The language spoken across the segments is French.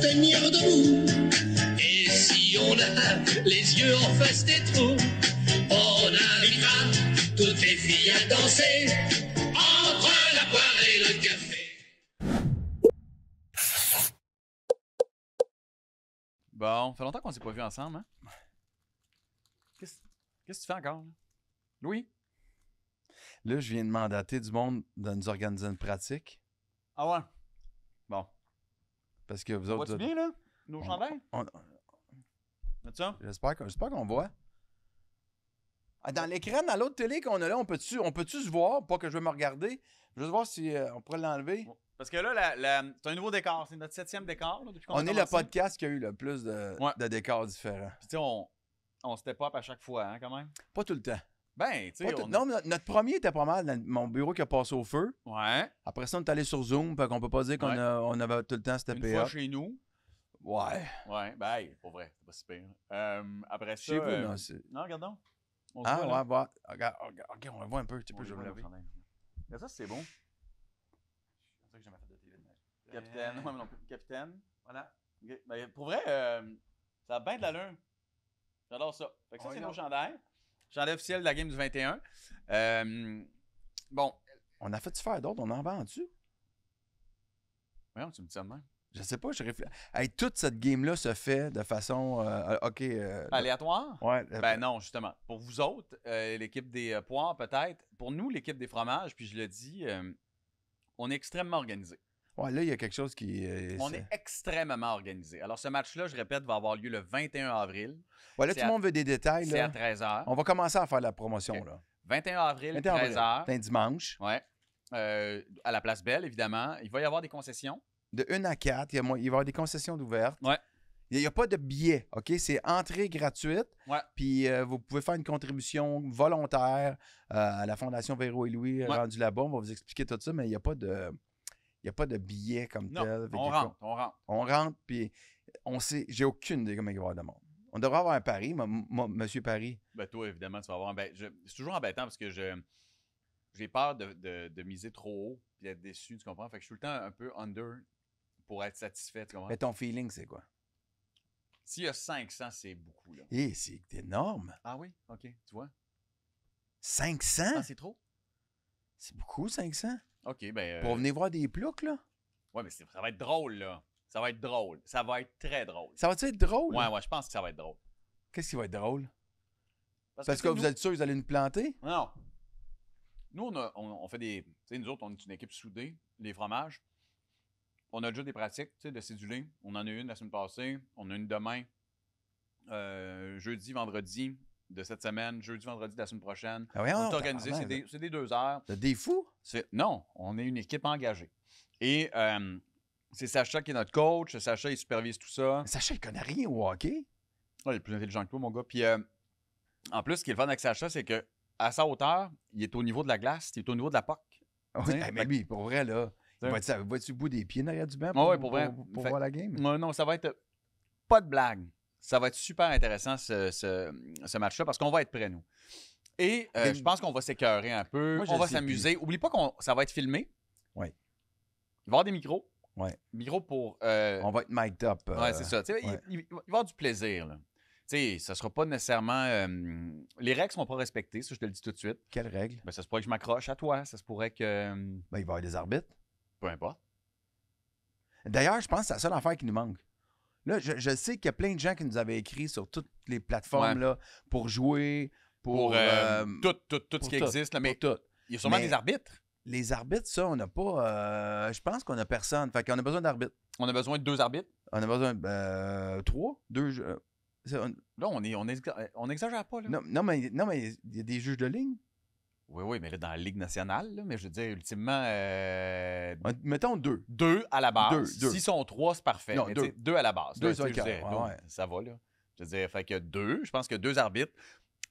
tenir debout. Et si on a les yeux en face des trous, on arrivera toutes les filles à danser entre la poire et le café. Bon, ça fait longtemps qu'on s'est pas vus ensemble, hein? Qu'est-ce que tu fais encore? Louis? Là, je viens de mandater du monde de nous organiser une pratique. Ah ouais? Parce que vous autres. Vois-tu bien, là? Nos chandelles? On... J'espère qu'on voit. Ah, dans l'écran, dans l'autre télé qu'on a là, on peut-tu peut se voir? Pas que je vais me regarder. Je veux juste voir si euh, on pourrait l'enlever. Parce que là, c'est un nouveau décor. C'est notre septième décor. on, est le podcast qui a eu le plus de, de décors différents. tu sais, on, on se step up à chaque fois, hein, quand même? Pas tout le temps. Ben, tu sais. Non, mais notre premier était pas mal. mon bureau qui a passé au feu. Ouais. Après ça, on est allé sur Zoom, fait qu'on peut pas dire qu'on on avait tout le temps cette Une fois chez nous. Ouais. Ouais, ben, hey, pour vrai, c'est pas si pire. Euh, après ça. Chez vous, euh, non, c'est. Non, regardons. On ah, ouais, bah, regarde, regarde, on le voit un peu. Tu peux, je vais le lever. ça, c'est bon. C'est ça que j'ai jamais fait de Capitaine, euh, non, non Capitaine. Voilà. Mais ben, pour vrai, euh, ça a bien de l'allure. J'adore ça. Fait que ça, oh, c'est nos chandelles ai officiel de la game du 21. Euh, bon. On a fait-tu faire d'autres? On en a vendu? Voyons, tu me dis ça même. Je sais pas, je réfléchis. toute cette game-là se fait de façon. Euh, euh, OK. Aléatoire? Ben non, justement. Pour vous autres, l'équipe des poires, peut-être. Pour nous, l'équipe des fromages, puis je le dis, on est extrêmement organisé là, il y a quelque chose qui. Euh, on est... extrêmement organisé. Alors, ce match-là, je répète, va avoir lieu le 21 avril. là, tout le monde veut des détails. C'est à 13h. On va commencer à faire la promotion, 21 avril, 13h. C'est un dimanche. Oui. Euh, à la Place Belle, évidemment. Il va y avoir des concessions. De 1 à 4, il, va y avoir des concessions d'ouvertes. Ouais. Il n'y a pas de billet, OK? C'est entrée gratuite. Puis euh, vous pouvez faire une contribution volontaire à la Fondation Véro et Louis rendu rendue là-bas. On va vous expliquer tout ça, mais il n'y a pas de n'y a pas de billets comme tel. On rentre, on rentre, on rentre. puis on sait, j'ai aucune idée comment il va y avoir de monde. On devrait avoir un pari, monsieur Paris. Ben toi, évidemment, tu vas avoir un ben, C'est toujours embêtant parce que je j'ai peur de, miser trop haut puis d'être déçu, tu comprends? Fait que je suis tout le temps un peu under pour être satisfait, Mais ton feeling, c'est quoi? S'il y a 500, c'est beaucoup, là. Eh, c'est énorme! Ah oui? OK, tu vois? 500? Ah, c'est trop? C'est beaucoup, 500? OK, ben. Euh, Pour venir voir des ploucs, là? Ouais, mais ça va être drôle, là. Ça va être drôle. Ça va être très drôle. Ça va être drôle? Ouais, ouais, je pense que ça va être drôle. Qu'est-ce qui va être drôle? Parce, que, vous êtes sûr vous allez nous planter? Non. Nous, on, fait des. Tu sais, nous autres, on est une équipe soudée, les fromages. On a déjà des pratiques, tu sais, de céduler. On en a eu une la semaine passée. On a une demain. Euh, jeudi, vendredi de cette semaine, jeudi, vendredi la semaine prochaine. Ah on oh, c'est des, des, deux heures. Des fous? Non, on est une équipe engagée. Et euh, c'est Sacha qui est notre coach. Sacha, il supervise tout ça. Sacha, il connaît rien au hockey. Ouais, il est plus intelligent que toi, mon gars. Puis euh, en plus, ce qui est le fun avec Sacha, c'est que à sa hauteur, il est au niveau de la glace, il est au niveau de la POC. mais lui, pour vrai, là, il va être, au bout des pieds derrière du banc pour, pour, vrai. pour voir la game. Non, non, ça va être pas de blague ça va être super intéressant ce, ce, match-là parce qu'on va être prêts, nous. Et euh, je pense qu'on va s'écœurer un peu. on va s'amuser. Oublie pas qu'on ça va être filmé. Oui. Il va y avoir des micros. Oui. Micros pour. Euh, on va être mic'd up. Euh, c'est ça. Il, va y avoir du plaisir. Là. sais, ça sera pas nécessairement. les règles ne seront pas respectées, ça, je te le dis tout de suite. Quelles règles? Ben, ça se pourrait que je m'accroche à toi. Ça se pourrait que. Ben, il va y avoir des arbitres. Peu importe. D'ailleurs, je pense que c'est la seule affaire qui nous manque. Là, je, sais qu'il y a plein de gens qui nous avaient écrit sur toutes les plateformes là, pour jouer, pour. Euh, euh, tout, tout, ce qui existe. mais il y a sûrement des arbitres. Les arbitres, ça, on n'a pas. Euh, je pense qu'on n'a personne. Fait qu'on a besoin d'arbitres. On a besoin de deux arbitres. On a besoin de trois, deux. Là, on, est, on, pas. mais non, mais il y a des juges de ligne. Oui, oui, mais là, dans la Ligue nationale, mais je veux dire, ultimement. Euh, mettons deux. Deux à la base. Deux, deux. S'ils sont trois, c'est parfait. Non, deux. deux. à la base. Deux, Ça va, là. Je veux dire, fait que deux, je pense que deux arbitres.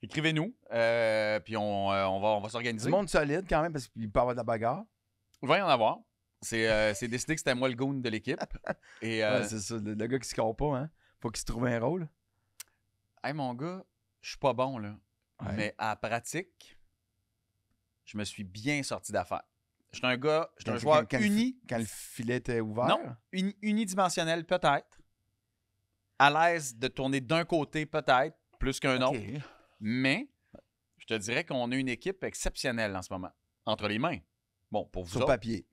Écrivez-nous, euh, puis euh, on, va, on va s'organiser. Du monde solide quand même, parce qu'il peut avoir de la bagarre. Il va y en avoir. C'est décidé que c'était moi le goon de l'équipe. c'est ça, le, gars qui se compte pas, hein. Faut qu'il se trouve un rôle. Hey, mon gars, je suis pas bon, là. Mais à pratique je me suis bien sorti d'affaire suis un gars, suis un joueur uni. Quand le filet était ouvert? Non, unidimensionnel peut-être. À l'aise de tourner d'un côté peut-être, plus qu'un autre. Mais je te dirais qu'on a une équipe exceptionnelle en ce moment, entre les mains. Bon, pour vous Sur papier.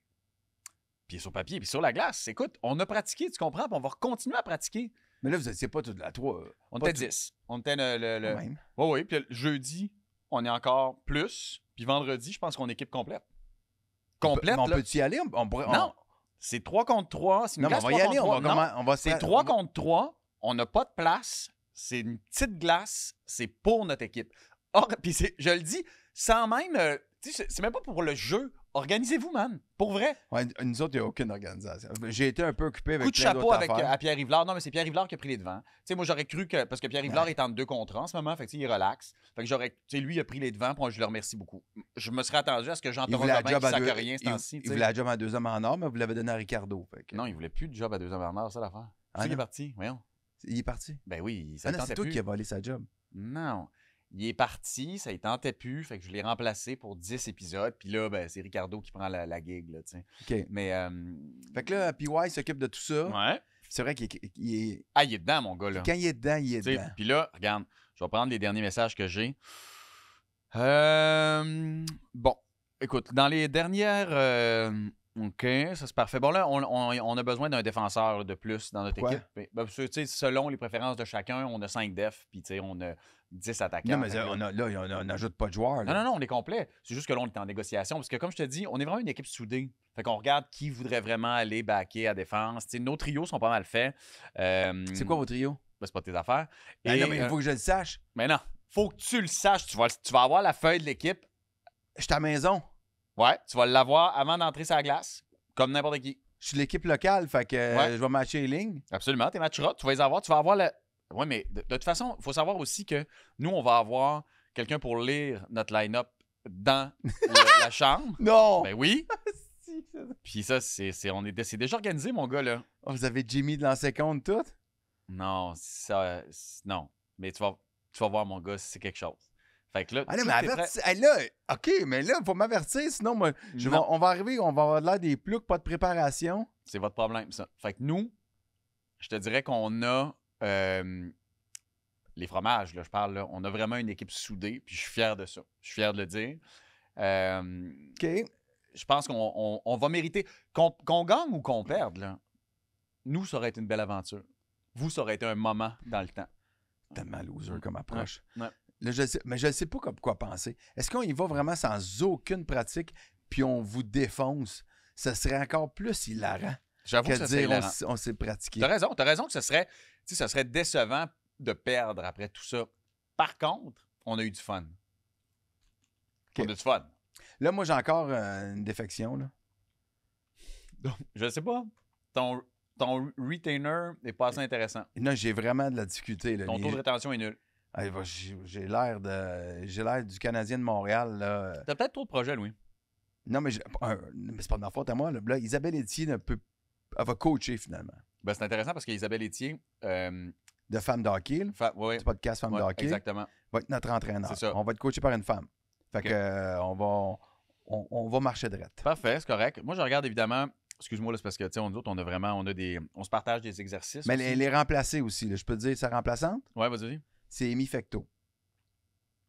Puis sur papier, puis sur la glace. Écoute, on a pratiqué, tu comprends, puis on va continuer à pratiquer. Mais là, vous n'étiez pas tout la trois On était 10. On était le. le... Oui, oui. Puis jeudi, on est encore plus. Puis vendredi, je pense qu'on est équipe complète. Complète. On, peut, on peut y aller? On, non, c'est 3 contre 3. Non, mais on va y aller. on va, va c'est 3 contre 3. On n'a pas de place. C'est une petite glace. C'est pour notre équipe. Or, puis je le dis, sans même. Euh, c'est même pas pour le jeu. Organisez-vous, man. Pour vrai. Ouais, nous autres, il n'y a aucune organisation. J'ai été un peu occupé avec Coup de chapeau avec, à euh, Pierre Rivlard. Non, mais c'est Pierre Rivlard qui a pris les devants. Tu sais, moi, j'aurais cru que. Parce que Pierre Rivlard est en deux contrats en ce moment. Fait que, il relaxe. Fait que j'aurais. Tu sais, lui, il a pris les devants. Moi, je le remercie beaucoup. Je me serais attendu à ce que jean Robin rien ce ci Il, voulait la job à deux hommes en or, mais vous l'avez donné à Ricardo. Fait Non, il voulait plus de job à deux hommes en or, ça l'affaire. Ah il est parti. Voyons. Il est parti. Ben oui, ah C'est toi qui a volé sa job. Non il est parti, ça ne tentait plus, fait que je l'ai remplacé pour 10 épisodes. Puis là, ben, c'est Ricardo qui prend la, la gig, là, OK. Mais. Euh, fait que là, PY s'occupe de tout ça. Ouais. C'est vrai qu'il est, Ah, il est dedans, mon gars, là. Quand il est dedans, il est dedans. Puis là, regarde, je vais prendre les derniers messages que j'ai. Euh, bon, écoute, dans les dernières. Euh, OK, ça c'est parfait. Bon, là, on, a besoin d'un défenseur de plus dans notre équipe. Ben, ben, selon les préférences de chacun, on a 5 defs, puis on a 10 attaquants. Non, mais là, on, n'ajoute pas de joueurs. Non, non, non, on est complet. C'est juste que là, on est en négociation. Parce que, comme je te dis, on est vraiment une équipe soudée. Fait qu'on regarde qui voudrait vraiment aller backer à défense. nos trios sont pas mal faits. Euh, c'est quoi vos trios? Ben, c'est pas tes affaires. Ben, il euh, faut que je le sache. Mais non, faut que tu le saches. Tu vas, avoir la feuille de l'équipe. Je suis maison. Ouais, tu vas l'avoir avant d'entrer sur la glace, comme n'importe qui. Je suis l'équipe locale, fait que euh, je vais matcher les lignes. Absolument, tes tu vas les avoir, tu vas avoir le, oui, mais de, toute façon, il faut savoir aussi que nous, on va avoir quelqu'un pour lire notre line-up dans la chambre. Non! Ben oui. Ah, Puis ça, c'est, c'est- on est, déjà organisé, mon gars, là. Oh, vous avez Jimmy de la seconde, tout? Non, ça, non. Mais tu vas, voir, mon gars, c'est quelque chose. Fait que là, Ah non, mais là, OK, mais là, faut m'avertir, sinon moi, on va arriver, on va avoir l'air des plouks, pas de préparation. c'est votre problème, ça. Fait que nous, je te dirais qu'on a euh, les fromages, là, je parle, on a vraiment une équipe soudée, puis je suis fier de ça. Je suis fier de le dire. OK. Euh, je pense qu'on va mériter. Qu'on gagne ou qu'on perde, là, nous, ça aurait été une belle aventure. Vous, ça aurait été un moment dans le temps. Tellement loser mm. comme approche. mais je ne sais pas quoi penser. Est-ce qu'on y va vraiment sans aucune pratique, puis on vous défonce? Ce serait encore plus hilarant. J'avoue que, que dire on, s'est pratiqué. T'as raison, t'as raison que ce serait, ce serait décevant de perdre après tout ça. Par contre, on a eu du fun. On a eu du fun. Là, moi, j'ai encore euh, une défection. Là. Je sais pas. Ton, ton retainer n'est pas assez intéressant. Non, j'ai vraiment de la difficulté. Ton taux de rétention est nul. j'ai l'air de j'ai l'air du Canadien de Montréal. T'as peut-être trop de projets, Louis. Non, mais, c'est pas de ma faute à moi. Isabelle Etier ne peut elle va coacher finalement. Ben, c'est intéressant parce qu'Isabelle Etier. Euh, de femme d'hockey. Fa podcast femme ouais, Exactement. Va être notre entraîneur. On va être coaché par une femme. Fait que, euh, on, va, on, va marcher droite. Parfait, c'est correct. Moi, je regarde évidemment excuse-moi, c'est parce que, tu sais, on, on a vraiment, on a des, on se partage des exercices. Mais elle, est remplacée aussi, je peux te dire, sa remplaçante? Ouais, vas-y. C'est Amy Fecto.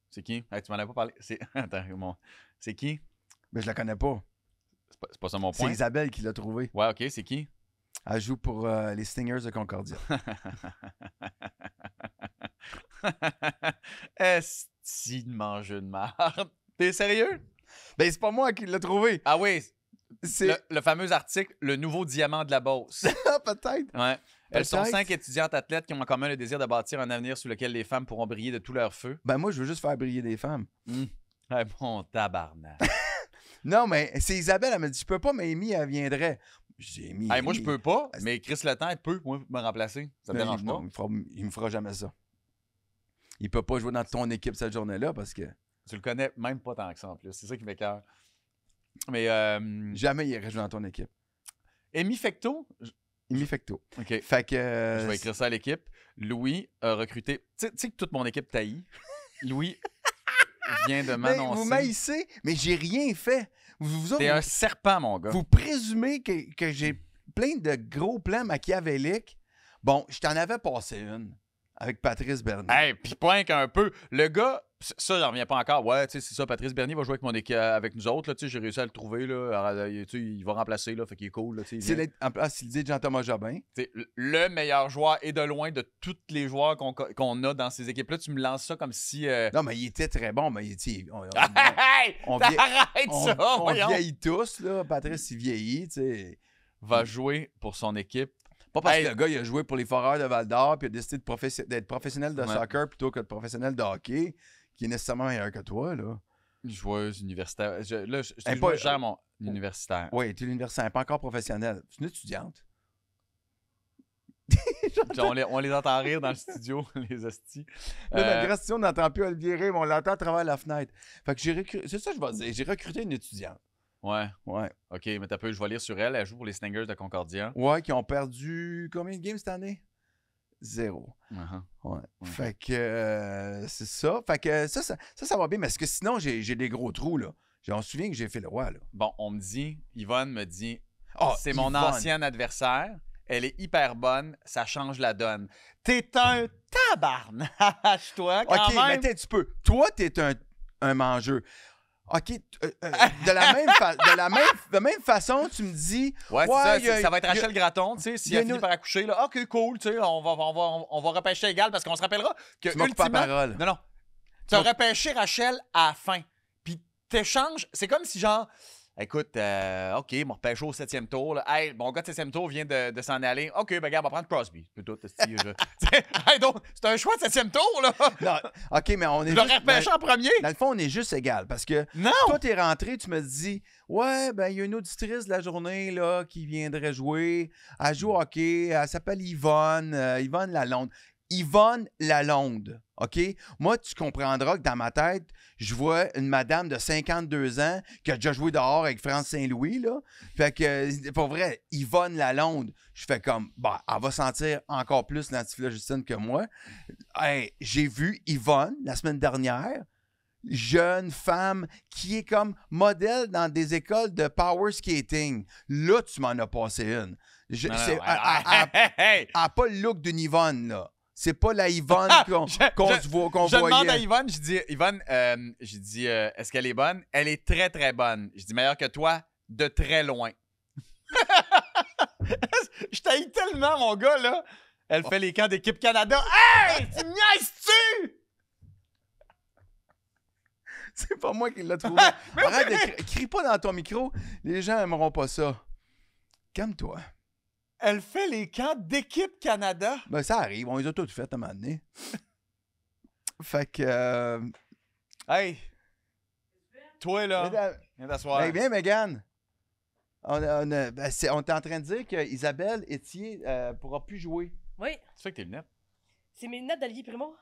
C'est qui? tu m'en as pas parlé. C'est, attends, c'est qui? Mais ben, je la connais pas. C'est pas, pas, ça mon point. C'est Isabelle qui l'a trouvé. Ouais, ok, c'est qui? Elle joue pour euh, les Stingers de Concordia. Est-ce de manger de marde. T'es sérieux? Ben, c'est pas moi qui l'ai trouvé. Ah oui, c'est le, fameux article Le nouveau diamant de la Beauce. Peut-être. Ouais. Elles sont cinq étudiantes athlètes qui ont en commun le désir de bâtir un avenir sous lequel les femmes pourront briller de tout leur feu. Ben, moi, je veux juste faire briller des femmes. Mmh. tabarnak. non, mais c'est Isabelle, elle me dit Je peux pas, mais Amy, elle viendrait. J'ai mis. moi, je peux pas, mais Chris Letang peut me remplacer. Ça me ben, dérange pas. il, me fera, me fera jamais ça. Il peut pas jouer dans ton équipe cette journée-là parce que. Tu le connais même pas tant que ça en plus. C'est ça qui m'écœure. Mais. Euh, jamais il irait jouer dans ton équipe. Emi Fecto. Emi Fecto. Fait que. Je vais euh, écrire ça à l'équipe. Louis a recruté. Tu sais que toute mon équipe taillit. Louis vient de m'annoncer. Vous mais j'ai rien fait. Vous, T'es un serpent, mon gars. Vous présumez que, j'ai plein de gros plans machiavéliques. Bon, je t'en avais passé une avec Patrice Bernard. Hey, puis point qu'un peu. Le gars, ça, j'en reviens pas encore. Ouais, tu sais c'est ça. Patrice Bernier va jouer avec, mon équipe, euh, avec nous autres. J'ai réussi à le trouver. Là, alors, euh, il va remplacer. Là, fait qu'il est cool. Là, c'est en place, ah, dit Jean-Thomas Jobin. le meilleur joueur et de loin de tous les joueurs qu'on, a dans ces équipes-là. Tu me lances ça comme si. Euh, non, mais il était très bon. Mais il on, on, on, ça, on, vieillit tous. Là. Patrice, il vieillit. T'sais. Va jouer pour son équipe. Pas parce que le gars, il a joué pour les Foreurs de Val d'Or, puis il a décidé d'être professionnel de soccer plutôt que de professionnel de hockey qui est nécessairement meilleur que toi, là. Joueuse universitaire. là, je, suis pas, euh, mon oh. universitaire. Oui, tu es universitaire, pas encore professionnelle. es une étudiante. on, les, on, les, entend rire dans le studio, les hosties. Là, euh... malgré on n'entend plus Olivier rire, mais on l'entend à travers la fenêtre. Fait que j'ai recruté, c'est ça que je vais dire, j'ai recruté une étudiante. Ouais. Ouais. OK, mais t'as peu, je vais lire sur elle. Elle joue pour les Stingers de Concordia. Ouais, qui ont perdu combien de games cette année? zéro. Uh-huh. Fait que euh, c'est ça. Fait que ça ça, ça, va bien, mais parce que sinon, j'ai des gros trous, là. J'en souviens que j'ai fait le roi, Bon, on me dit, Yvonne me dit, oh, c'est mon ancien adversaire. Elle est hyper bonne, ça change la donne. T'es un tabarnache, toi, quand OK, mais tu peux. Toi, t'es un, un mangeur. OK, euh, euh, de, la même de, la même, de même façon, tu me dis. Ouais, ça, ça va être Rachel Graton, Gratton, tu sais, s'il elle a par accoucher, là, OK, cool, tu sais, on va, on, va, on va repêcher égal parce qu'on se rappellera que. Tu pas parole. Non, non. Tu as repêché Rachel à la fin. Puis t'échanges, c'est comme si genre Écoute, euh, OK, mon repêche au septième tour. Hey, mon gars de septième tour vient de, s'en aller. OK, ben regarde, on va prendre Crosby. donc, c'est un choix de septième tour, là. non, OK, mais on est. Je l'aurais repêché en premier. Dans le fond, on est juste égal parce que non. toi, t'es rentré, tu me dis, ouais, ben, il y a une auditrice de la journée, là, qui viendrait jouer. Elle joue au hmm. hockey. Elle s'appelle Yvonne, euh, Yvonne Lalonde. Yvonne Lalonde. OK? Moi, tu comprendras que dans ma tête, je vois une madame de 52 ans qui a déjà joué dehors avec France Saint-Louis, là. Fait que, euh, pour vrai, Yvonne Lalonde, je fais comme, bah, elle va sentir encore plus l'antiflogistine que moi. j'ai vu Yvonne la semaine dernière, jeune femme qui est comme modèle dans des écoles de power skating. Là, tu m'en as passé une. Je, n'a pas le look d'une Yvonne, là. C'est pas la Yvonne ah, qu'on se voit, qu'on Je demande à Yvonne, je dis, Yvonne, euh, je dis, euh, est-ce qu'elle est bonne? Elle est très, très bonne. Je dis, meilleure que toi, de très loin. je taille tellement, mon gars, là. Elle fait les camps d'équipe Canada. Hey! Tu niaises-tu? C'est pas moi qui l'a trouvé. Arrête de crie pas dans ton micro. Les gens aimeront pas ça. Calme-toi. Elle fait les camps d'équipe Canada. Ben, ça arrive. On les a tous fait à un moment donné. fait que. Euh, hey! Toi, là, viens t'asseoir. Ben, viens, bien, Megan. On, ben, on, est en train de dire qu'Isabelle Etier ne euh, pourra plus jouer. Oui, Tu fais que tes lunettes. c'est mes lunettes d'Olivier Primo.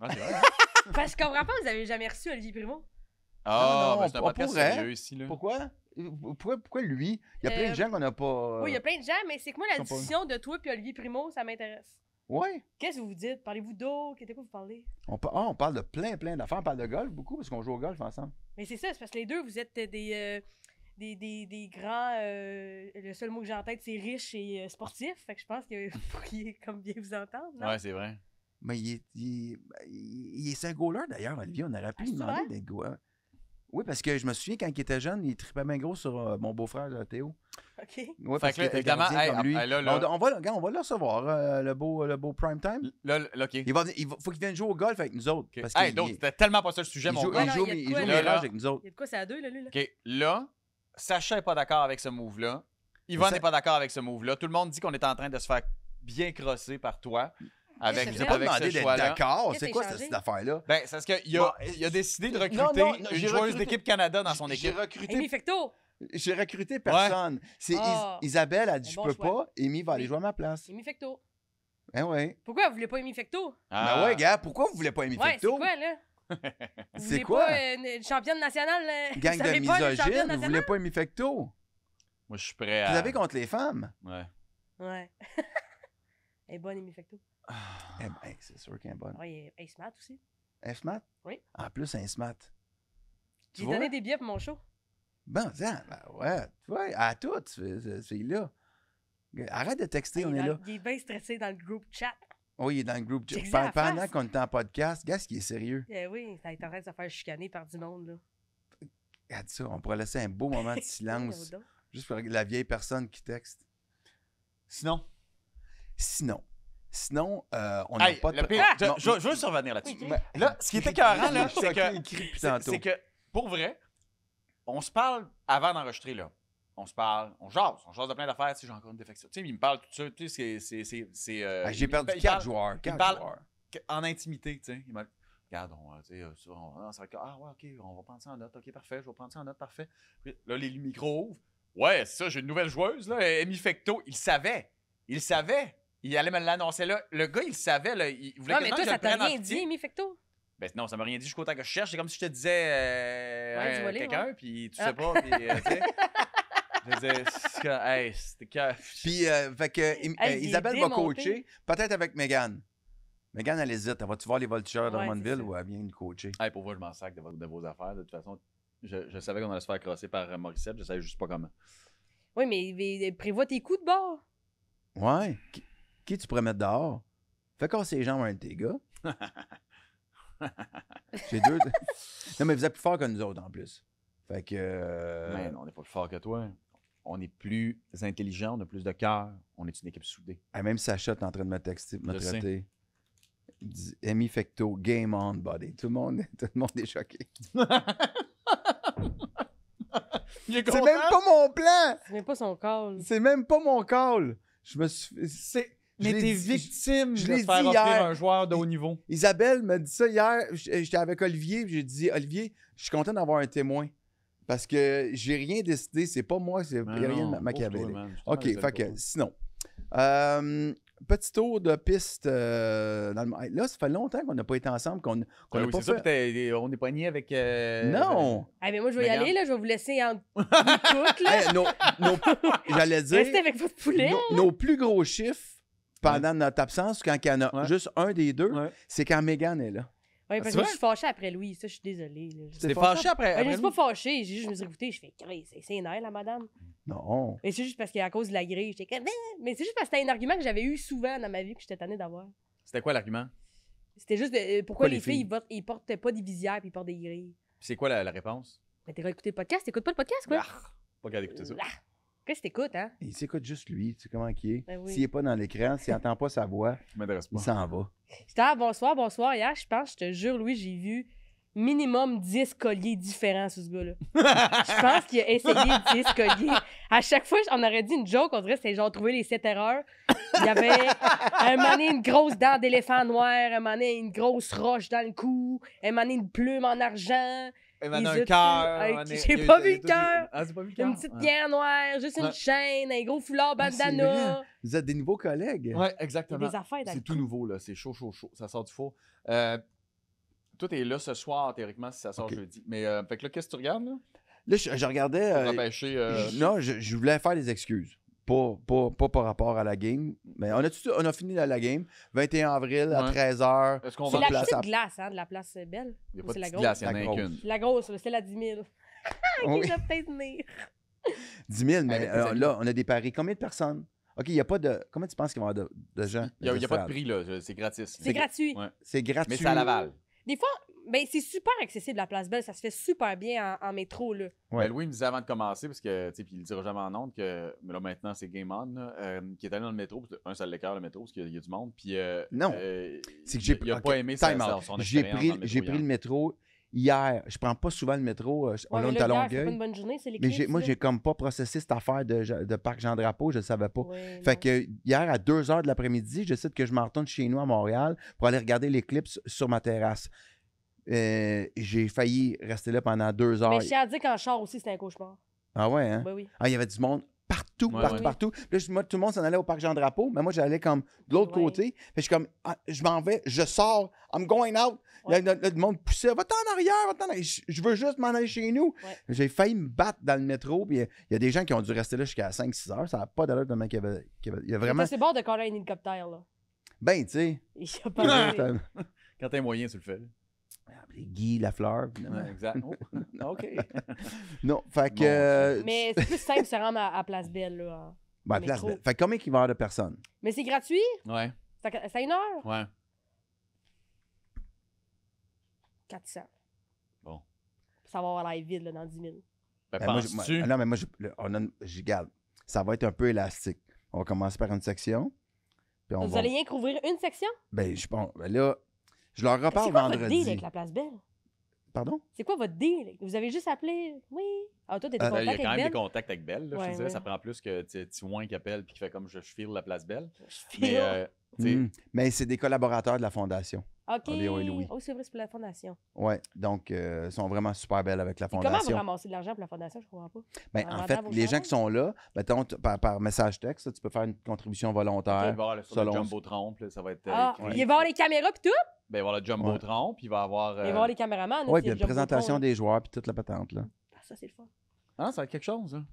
Ah, c'est vrai. Hein? Parce que je pas, vous n'avez jamais reçu Olivier Primo. Ah, Non, mais ben, c'est un sérieux ici, là. Pourquoi? Euh, pourquoi, lui? Il y a plein de euh, gens qu'on n'a pas. Oui, il y a euh, plein de gens, mais c'est que moi, la discussion de toi et Olivier Primo, ça m'intéresse. Oui. Qu'est-ce que vous vous dites? Parlez-vous d'eau? Qu'est-ce que vous parlez? On, ah, on parle de plein, plein d'affaires. On parle de golf beaucoup parce qu'on joue au golf ensemble. Mais c'est ça, c'est parce que les deux, vous êtes des, des, des, grands. le seul mot que j'ai en tête, c'est riche et sportif. Fait que je pense qu'il faut qu'il comme bien vous entendre. Oui, c'est vrai. Mais il est, il, est d'ailleurs, Olivier. On aurait pu ah, lui demander d'être oui, parce que je me souviens quand il était jeune, il tripait bien gros sur euh, mon beau-frère euh, Théo. OK. Oui, parce évidemment, lui. on, va, on va le recevoir, euh, le, beau, le beau prime time. Là, OK. Il, faut qu'il vienne jouer au golf avec nous autres. Parce donc, c'était tellement pas ça le sujet, mon gars. Il joue, il joue, avec nous autres. Il de quoi, c'est à deux, là, lui. Là. OK. Là, Sacha n'est pas d'accord avec ce move-là. Yvonne n'est pas d'accord avec ce move-là. Tout le monde dit qu'on est en train de se faire bien crosser par toi avec, vous pas demandé d'être d'accord. C'est quoi cette, affaire-là? Ben, c'est parce qu'il a, il a décidé de recruter une joueuse d'équipe Canada dans son équipe. J'ai recruté. J'ai recruté personne. C'est ah. Isabelle a dit Je peux pas, Amy va aller jouer à ma place. Amy Fecto. Ben ouais. Pourquoi vous voulez pas Amy Fecto? Ah ben ouais, gars, pourquoi vous voulez pas Amy Fecto? c'est quoi, là? C'est quoi? Pas, euh, une championne nationale. Euh, gang de vous voulez pas Amy Fecto? Moi, je suis prêt à. Vous avez contre les femmes? Ouais. Ouais. Elle bonne, Amy Fecto. Ah. Eh bien, c'est sûr qu'il est bon Oui, aussi. SMAT? Oui. En plus, un SMAT. J'ai donné des billets pour mon show. Ben tiens, ben ouais, tu vois, à tout, c'est là Arrête de texter, il on est, là. Il est bien stressé dans le groupe chat. Oui, il est dans le groupe chat. Pendant, qu'on est en podcast, gars, ce qui est sérieux. Eh oui, ça est en train de se faire chicaner par du monde, là. Regarde ça, on pourrait laisser un beau moment de silence. juste pour la vieille personne qui texte. Sinon, sinon, Sinon, euh, on n'a pas de. Pire, ah, je, veux survenir là-dessus. Là, ce qui était écœurant, là, c'est que, pour vrai, on se parle avant d'enregistrer, là. On se parle, on jase, on jase de plein d'affaires. Si j'ai encore une défection, tu sais, il me parle tout ça. Tu sais, c'est. j'ai perdu quatre joueurs. Quatre joueurs. En intimité, tu sais. Il m'a regarde, on, euh, tu sais, euh, ah, ah ouais, ok, on va prendre ça en note, ok, parfait, je vais prendre ça en note, parfait. là, les micros Ouais, c'est ça, j'ai une nouvelle joueuse, là, Amy Fecto, il savait. Il savait. Il allait me l'annoncer là. Le gars, il savait, là. Il voulait non, mais toi, ça t'a rien dit, Mifecto. Ben non, ça m'a rien dit jusqu'au temps que je cherche. C'est comme si je te disais euh, quelqu'un, puis tu ah. sais pas, puis euh, tu sais. Je disais, hey, c'était que... Puis, euh, fait que euh, Isabelle va coacher, peut-être avec Megan. Megan, elle hésite. Elle va-tu voir les voltigeurs de Monville ou elle vient nous coacher? pour vous, je m'en sers de, vos affaires. De toute façon, je, savais qu'on allait se faire crosser par Morissette, je savais juste pas comment. Oui, mais, prévois tes coups de bord. Ouais qui tu pourrais mettre dehors? Fais casser les jambes à un de tes gars. J'ai deux. non, mais vous êtes plus fort que nous autres en plus. Fait que. Euh, mais non, on n'est pas plus fort que toi. On est plus intelligent, on a plus de cœur, on est une équipe soudée. Et ah, même Sacha est en train de me texter, me traiter. Amy Fecto, game on, buddy. Tout le monde, est choqué. C'est même pas mon plan! C'est même pas son call. C'est même pas mon call. Je me suis. Mais t'es victime je, de faire hier, un joueur de haut niveau. Isabelle m'a dit ça hier. Euh, j'étais avec Olivier, j'ai dit Olivier, je suis content d'avoir un témoin. Parce que j'ai rien décidé, c'est pas moi, c'est rien de cabine. OK, fait sinon. Euh, petit tour de piste. Euh, là, ça fait longtemps qu'on n'a pas été ensemble, qu'on ben on n'est pas fait... avec... Non! Ah, mais moi, je vais y aller, là. Je vais vous laisser en écoute, Non. J'allais dire... Restez avec votre poulet. nos plus gros chiffres pendant notre absence, quand il y en a juste un des deux, c'est quand Megan est là. Oui, parce ah, que moi, je suis fâché après lui, Ça, je suis désolé. T'es fâché après. après je suis pas fâché. Je me suis écouté, je fais, c'est sénère, la madame. Non. Et c'est juste parce qu'à cause de la grille, j'étais comme, ah! mais c'est juste parce que c'était un argument que j'avais eu souvent dans ma vie que j'étais tanné d'avoir. C'était quoi l'argument? C'était juste euh, pourquoi, les, filles, ils, portent pas des visières puis ils portent des grilles. c'est quoi la, réponse? Mais t'es écouté le podcast, t'écoutes pas le podcast, quoi? Ah! pas qu'à écouter ça. Qu'est-ce hein? Il s'écoute juste lui, tu sais comment il est. Ben s'il n'est pas dans l'écran, s'il n'entend pas sa voix, il s'en va. bonsoir, bonsoir. Hier, je pense, je te jure, Louis, j'ai vu minimum 10 colliers différents sur ce gars-là. je pense qu'il a essayé 10 colliers. À chaque fois, on aurait dit une joke, on dirait que c'est genre trouver les 7 erreurs. Il y avait un moment une grosse dent d'éléphant noir, un moment une grosse roche dans le cou, un moment une plume en argent. Il m'a un cœur. J'ai ah, pas vu le cœur. Une petite pierre noire, juste une chaîne, un gros foulard, ah, bandana. Vous êtes des nouveaux collègues. Oui, exactement. Des affaires C'est tout nouveau, là. C'est chaud, chaud, chaud. Ça sort du four. Euh, tout est là ce soir, théoriquement, si ça sort jeudi. Mais euh, fait que là, qu'est-ce que tu regardes, là? Là, je, regardais. Euh, euh, non, je, voulais faire des excuses. Pas, pas, pas, par rapport à la game. Mais on a, on a fini la, game. 21 avril à 13h. C'est la petite glace hein, de la place Belle. Il n'y a pas de la glace, il y en a qu'une. La grosse, c'est la 10 000. Qui va peut-être venir? 10 000, mais euh, là, on a des paris. Combien de personnes? OK, il n'y a pas de. Comment tu penses qu'il va y avoir de, gens? Il n'y a, pas de prix, là. C'est gratis. C'est gratuit. C'est gratuit. Mais c'est à Laval. Des fois, ben, c'est super accessible, la place Belle. Ça se fait super bien en, métro, là. Ben, Louis me disait avant de commencer, parce que, tu sais, puis il le dira jamais en honte, que mais là, maintenant, c'est Game On, euh, qui est allé dans le métro. Un, ça l'écœure, le métro, parce qu'il y, a du monde. Puis. Euh, non. Euh, c'est que j'ai pas aimé ça. J'ai pris, j'ai pris le métro hier. Je prends pas souvent le métro. en on ouais, est à Une bonne journée, mais moi, j'ai comme pas processé cette affaire de, de Parc Jean Drapeau, je le savais pas. fait que hier, à 2 h de l'après-midi, je décide que je m'en retourne chez nous à Montréal pour aller regarder l'éclipse sur ma terrasse. Euh, j'ai failli rester là pendant deux heures. Mais je tiens à dire qu'en char aussi, c'était un cauchemar. Ah ouais, hein? Oui, ben oui. Ah, il y avait du monde partout, partout, partout. tout le monde s'en allait au parc Jean-Drapeau, mais moi, j'allais comme de l'autre côté. Puis je suis comme, ah, je m'en vais, je sors, I'm going out. Là, le, du monde poussait, va-t'en en arrière, va-t'en arrière. Je, veux juste m'en aller chez nous. J'ai failli me battre dans le métro, puis euh, il y, a des gens qui ont dû rester là jusqu'à 5-6 heures. Ça n'a pas d'allure demain qu'il y avait. il y a vraiment. C'est bon de coller hélicoptère, là. Ben, tu sais. Quand t'as moyen, tu le fais. Guy la fleur... Exact. Oh, OK. non, fait que. Euh, mais c'est plus simple de se rendre à, Place Belle, là. Ben, Place Belle. Fait que combien qu'il va y avoir de personnes? Mais c'est gratuit? Ouais. C'est une heure? Ouais. 400. Bon. Ça va avoir l'air vide, là, dans 10 000. Ben, ben moi, non, mais moi, je, le, a, garde. Ça va être un peu élastique. On va commencer par une section. Puis on Vous allez rien couvrir une section? Ben, je pense. Ben là, je leur reparle quoi vendredi. Votre deal avec la place Belle? Pardon? C'est quoi votre deal? Vous avez juste appelé? Oui. Ah toi, t'es euh, Il y a quand même des contacts avec Belle. Là, ça prend plus que moins qui appelle et qui fait comme je, file la place Belle. Euh, hmm. mais, c'est des collaborateurs de la Fondation. OK. Léon et Louis. Oh, c'est vrai, c'est pour la Fondation. Oui, donc, euh, ils sont vraiment super belles avec la Fondation. comment vous ramassez de l'argent pour la Fondation? Je ne comprends pas. Ben, en fait, les gens qui sont là, par, message texte, tu peux faire une contribution volontaire. Tu il le, Jumbo Trompe, ça va être. Ah, il y avoir les caméras et tout? Ben, il va y avoir le Jumbotron, puis il va y avoir. Il va avoir euh, les caméramans. Oui, puis il y présentation des joueurs, puis toute la patente. Là. Ah, ça, c'est le fun. Ah, ça va être quelque chose, là. Hein.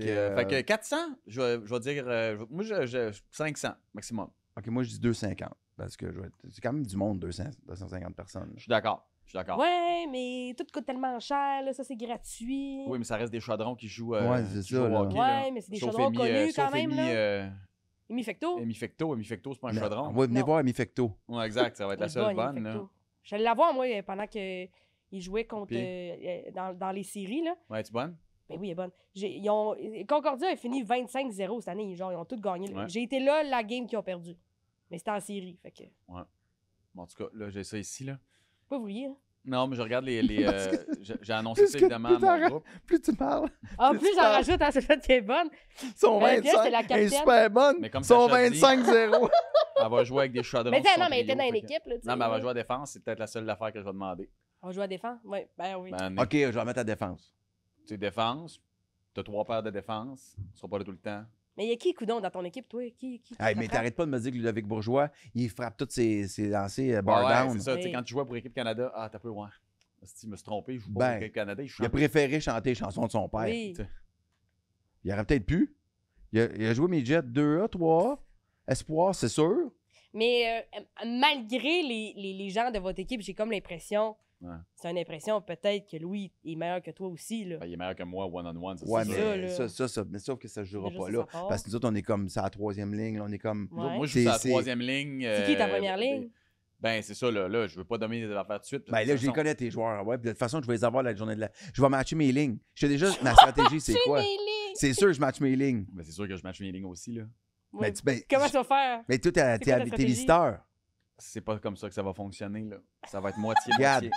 Euh, fait que, fait que 400, je vais, je vais dire. Euh, moi, je, 500 maximum. OK, moi, je dis 250. Parce que c'est quand même du monde, 250 personnes. Je suis d'accord. Je suis d'accord. Ouais, mais tout coûte tellement cher, là, ça, c'est gratuit. Oui, mais ça reste des chaudrons qui jouent. Ouais, c'est ça, ouais, mais c'est des chaudrons connus quand même. là. Emifecto. Emifecto, Emifecto, c'est pas un non. chaudron. On va venir voir Emifecto. Ouais, exact, ça va être la seule bonne. Je vais l'avoir, moi, pendant qu'ils jouait contre, euh, dans, les séries. Là. Ouais, tu bonne? Ben oui, elle est bonne. Ils ont, Concordia a fini 25-0 cette année. Genre, ils ont tous gagné. J'ai été là la game qu'ils ont perdu. Mais c'était en série. Fait que... Ouais. Bon, en tout cas, là, j'ai ça ici. Là. Pas vous hein? Non, mais je regarde les. les euh, J'ai annoncé ça évidemment à mon groupe. Plus tu parles. Ah, en plus, j'en rajoute à ah, ce fait qui est bonne. Son 25 est super bonne. Mais comme Son 25-0. elle va jouer avec des chaudrons. Mais non, mais elle était dans une équipe. Là, non, mais elle va jouer à défense. C'est peut-être la seule affaire que je vais demander. On jouer à défense? Ben oui. Ben oui. OK, je vais mettre à défense. Tu sais, défense. as trois paires de défense. ne seras pas là tout le temps. Mais il y a qui, Coudon, dans ton équipe, toi? Qui, qui, mais t'arrêtes pas de me dire que Ludovic Bourgeois, il frappe toutes ses, ses lancers euh, bar ouais, down. C'est ça, quand tu joues pour l'équipe Canada, ah, t'as peu loin. Si je me suis trompé, je joue pour ben, l'équipe Canada. Il, il a préféré chanter les chansons de son père. Il aurait peut-être pu. Il a, joué mes jets 2A, 3A. Espoir, c'est sûr. Mais euh, malgré les, les gens de votre équipe, j'ai comme l'impression c'est une impression, peut-être que Louis est meilleur que toi aussi. Là. Ben, il est meilleur que moi, one-on-one, ouais, mais ça, ça, ça, Mais sauf que ça ne jouera pas là. Parce que nous autres, on est comme ça à la troisième ligne. on est comme. Moi, je suis à la troisième ligne. qui C'est qui ta euh, première ligne? Ben, c'est ça, là, là. Je veux pas dominer les affaires tout de suite. là, ben, je les connais, tes joueurs. Ouais. de toute façon, je vais les avoir la journée de la. Je vais matcher mes lignes. Je déjà, ma stratégie, c'est quoi? C'est sûr que je match mes lignes. mais ben, c'est sûr que je match mes lignes aussi, là. Comment ça va faire? Mais toi, t'es, t'es, c'est pas comme ça que ça va fonctionner. Là. Ça va être moitié moitié.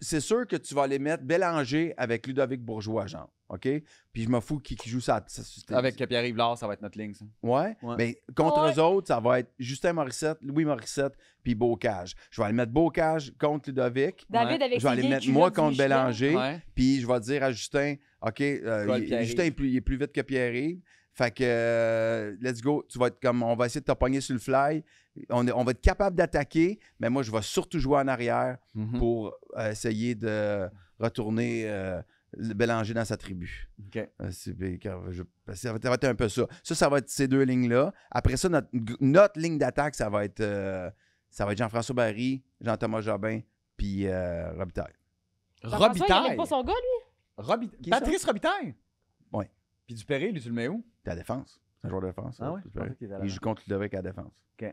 c'est sûr que tu vas les mettre Bélanger avec Ludovic Bourgeois, genre. OK? Puis je m'en fous qui, joue ça. Avec Pierre-Yves ça va être notre ligne, ça. Ouais. Mais ben, contre eux autres, ça va être Justin Morissette, Louis Morissette, puis Bocage. Je vais aller mettre Bocage contre Ludovic. David Je vais aller mettre moi contre Bélanger. Puis je vais dire à Justin, OK, euh, Justin il est plus vite que Pierre-Yves. Fait que, euh, let's go. Tu vas être comme, on va essayer de te sur le fly. On, on va être capable d'attaquer, mais moi, je vais surtout jouer en arrière mhm. pour euh, essayer de retourner euh, le Bélanger dans sa tribu. OK. ça, va être un peu ça. Ça, ça va être ces deux lignes-là. Après ça, notre, ligne d'attaque, ça va être, ça va être Jean-François Barry, Jean-Thomas Jobin, puis Robitaille. Robitaille? Il pas son gars, lui? Patrice Robitaille? Oui. Puis Dupéré, lui, tu le mets où? À défense. C'est un joueur de défense. Ah hein, ouais? il joue contre Ludovic à la défense. OK.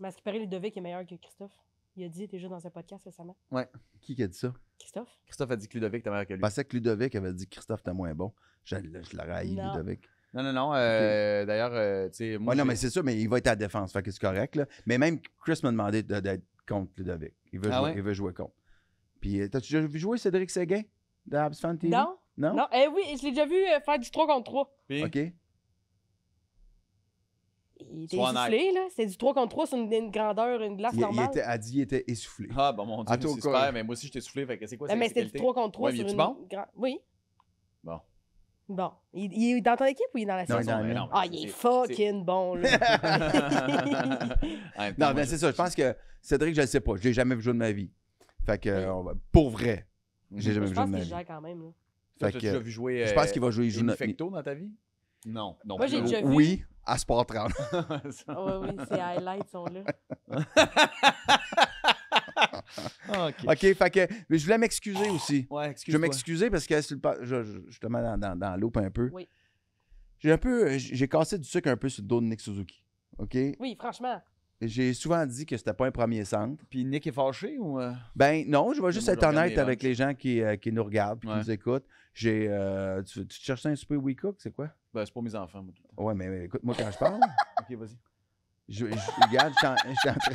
Mais est ce que paraît, Ludovic est meilleur que Christophe. Il a dit déjà dans un podcast récemment. Ouais. Qui qui a dit ça? Christophe. Christophe a dit que Ludovic était meilleur que lui. Je que Ludovic avait dit que Christophe était moins bon. Je, je l'aurais haï, Ludovic. Non, non, non. Euh, d'ailleurs, euh, tu sais. Moi, ouais, non, mais c'est sûr, mais il va être à la défense. Fait que c'est correct. Là. Mais même Chris m'a demandé d'être contre Ludovic. Il veut, ah jouer, il veut jouer contre. Puis, euh, t'as-tu déjà vu jouer Cédric Séguin de Abs Non. Non? Non, eh oui, je l'ai déjà vu euh, faire du 3 contre 3. OK. Il était essoufflé, là. C'était du 3 contre 3 sur une, grandeur, une glace normale. Il était, dit qu'il était essoufflé. Ah, bon, mon Dieu, c'est super, mais moi aussi, j'étais essoufflé. Fait que c'est quoi ah, cette Mais c'était du 3 contre 3 sur une... bon? Oui. Bon. Bon. Il, est dans ton équipe ou il est dans la saison? Non, ah, il est, fucking bon, là. non, mais c'est ça. Je pense que Cédric, je le sais pas. Je l'ai jamais vu jouer de ma vie. Fait que, euh, pour vrai, j'ai mhm. jamais je vu jouer de ma vie. Je pense gère quand même, là. Fait que, déjà vu jouer, je pense euh, qu'il va jouer Juno. Fecto dans ta vie? Non. non. Moi, j'ai déjà vu. Oui, à Sport 30. oh, oui, ses highlights sont là. Ok. OK, fait que mais je voulais m'excuser aussi. Ouais, excuse Je vais m'excuser parce que je, je, mets dans, dans, dans un peu. Oui. J'ai un peu j'ai cassé du sucre un peu sur le dos de Nick Suzuki. OK Oui, franchement. J'ai souvent dit que c'était pas un premier centre. Puis Nick est fâché ou euh? Ben non, je vais juste être honnête avec les gens qui, euh, nous regardent et qui nous écoutent. J'ai. Euh, tu, tu, cherches un super week, c'est quoi? Ben, c'est pour mes enfants, moi, tout Ouais, mais, écoute, moi, quand je parle. ok, vas-y. Je, regarde, je suis en train.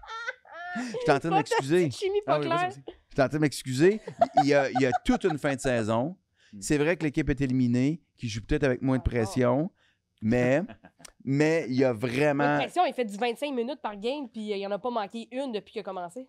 Je suis en train de m'excuser. Ah je suis en train de m'excuser. Il, y a, il y a toute une fin de saison. Hmm. C'est vrai que l'équipe est éliminée, qui joue peut-être avec moins de pression, mais mais il y a vraiment. La pression, il fait du 25 minutes par game, puis il n'y en a pas manqué une depuis qu'il a commencé.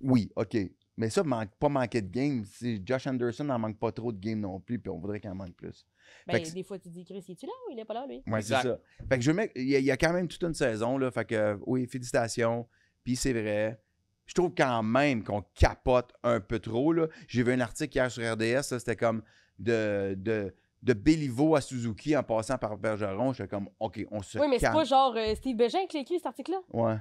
Oui, OK. Mais ça, manque, pas manquer de game. Josh Anderson n'en manque pas trop de game non plus, puis on voudrait qu'il en manque plus. Ben, des fois, tu dis, Chris, es tu là ou il est pas là, lui? Oui, c'est ça. Fait que je mets, il, y a, il y, a quand même toute une saison, là. Fait que, euh, oui, félicitations. Puis c'est vrai. Je trouve quand même qu'on capote un peu trop, là. J'ai vu un article hier sur RDS, c'était comme de, de de Béliveau à Suzuki en passant par Bergeron, je suis comme, OK, on se. Oui, mais c'est pas genre euh, Steve Bégin qui a écrit cet article-là? Ouais.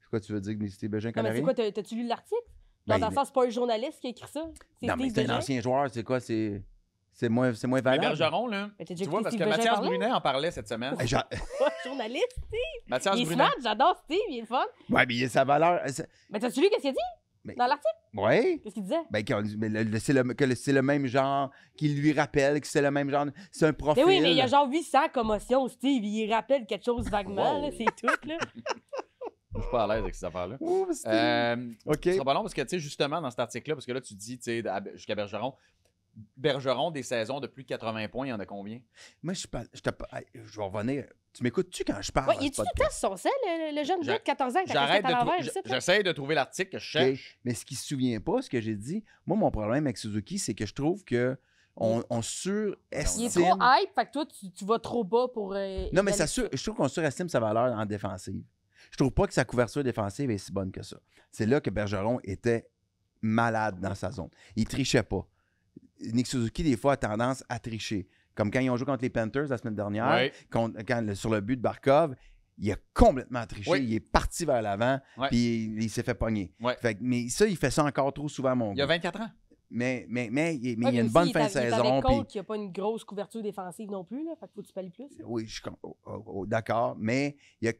C'est quoi tu veux dire que Steve Bégin mais C'est quoi, t'as-tu lu l'article? Dans ben, un sens, c'est pas un journaliste qui a écrit ça. Non, mais c'est un ancien joueur, c'est quoi? C'est. C'est moins, c'est moins valable. Ben, Bergeron, là. tu vois, parce que Mathias Brunet en parlait cette semaine. Eh, journaliste, Steve. Mathias il Brunet. j'adore Steve, il est fun. Ouais, mais il a sa valeur. Euh, mais t'as-tu lu ce qu'il a dit? Dans l'article? Oui. Qu'est-ce qu'il disait? Ben, que c'est le, même genre, qu'il lui rappelle, que c'est le même genre. C'est un profil. oui, mais il a genre 800 commotions, Steve. Il rappelle quelque chose vaguement, c'est tout, là. Je suis pas à l'aise avec ces affaires-là. Euh, OK. sera pas long parce que, tu sais, justement, dans cet article-là, parce que là, tu dis, tu jusqu'à Bergeron, Bergeron, des saisons de plus de 80 points, il y en a combien? Moi, je, pas, je, pas. je vais revenir. Tu m'écoutes-tu quand je parle? Oui, il est tout le temps sur le, jeune joueur de 14 ans j'arrête de J'essaie de trouver l'article que je cherche. Mais, ce qui se souvient pas, ce que j'ai dit, moi, mon problème avec Suzuki, c'est que je trouve que on, surestime. Il est trop hype, fait que toi, tu, vas trop bas pour. Euh, non, mais ça je trouve qu'on surestime sa valeur en défensive. Je trouve pas que sa couverture défensive est si bonne que ça. C'est là que Bergeron était malade dans sa zone. Il trichait pas. Nick Suzuki, des fois, a tendance à tricher. Comme quand ils ont joué contre les Panthers la semaine dernière, sur le but de Barkov, il a complètement triché, il est parti vers l'avant, et il, s'est fait pogner. mais ça, il fait ça encore trop souvent, mon Il a 24 ans. Mais, mais, mais, il y a une bonne fin de saison. Il n'y a pas une grosse couverture défensive non plus, là, fait faut que tu plus. Oui, je suis oh, oh, oh, d'accord, mais il y a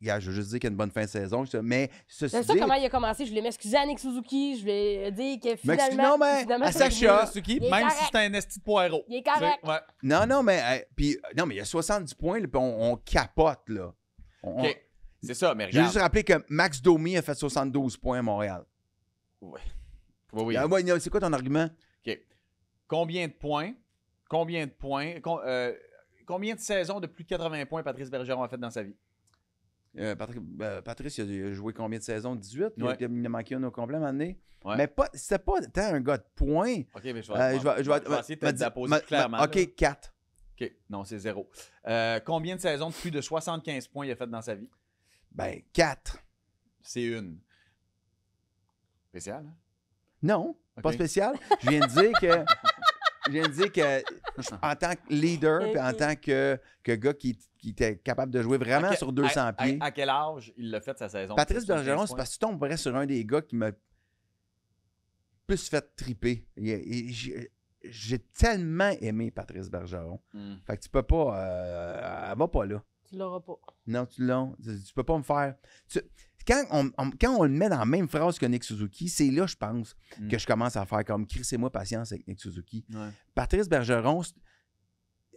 Yeah, je veux juste dire qu'il y a une bonne fin de saison. Mais C'est ça comment il a commencé. Je voulais m'excuser à Nick Suzuki. Je vais dire que finalement... Non, mais à Sacha Suzuki, même si c'est un esti de poireau. Il est correct. Non, non, mais, puis, non, mais il y a 70 points, puis on, capote, là. Ok, C'est ça, mais regarde. Je veux juste rappeler que Max Domi a fait 72 points à Montréal. Oui. c'est quoi ton argument? OK. Combien de points? Combien de points? Euh, combien de saisons de plus de 80 points Patrice Bergeron a fait dans sa vie? Euh, ben, Patrice, il a joué combien de saisons 18 il, a, manqué une au complet Mais pas, c'était pas un gars de points. Ok, mais euh, je vais, je vais, essayer de te la poser clairement. Ok, 4. Ok, non, c'est zéro. Euh, combien de saisons de plus de 75 points il a fait dans sa vie Ben, 4. C'est une. Spécial, hein? Non, pas spécial. Je viens de dire que. je viens de dire que en tant que leader, puis en tant que, gars qui, était capable de jouer vraiment sur 200 pieds. À, quel âge il l'a fait sa saison? Patrice Bergeron, c'est parce que tu tomberais sur un des gars qui m'a plus fait triper. J'ai tellement aimé Patrice Bergeron. Hmm. Fait que tu peux pas. Euh, elle va pas là. Tu l'auras pas. Non, tu l'as. Tu, tu peux pas me faire. Quand on, le met dans la même phrase que Nick Suzuki, c'est là, je pense, mm. que je commence à faire comme et moi patience avec Nick Suzuki. Patrice Bergeron,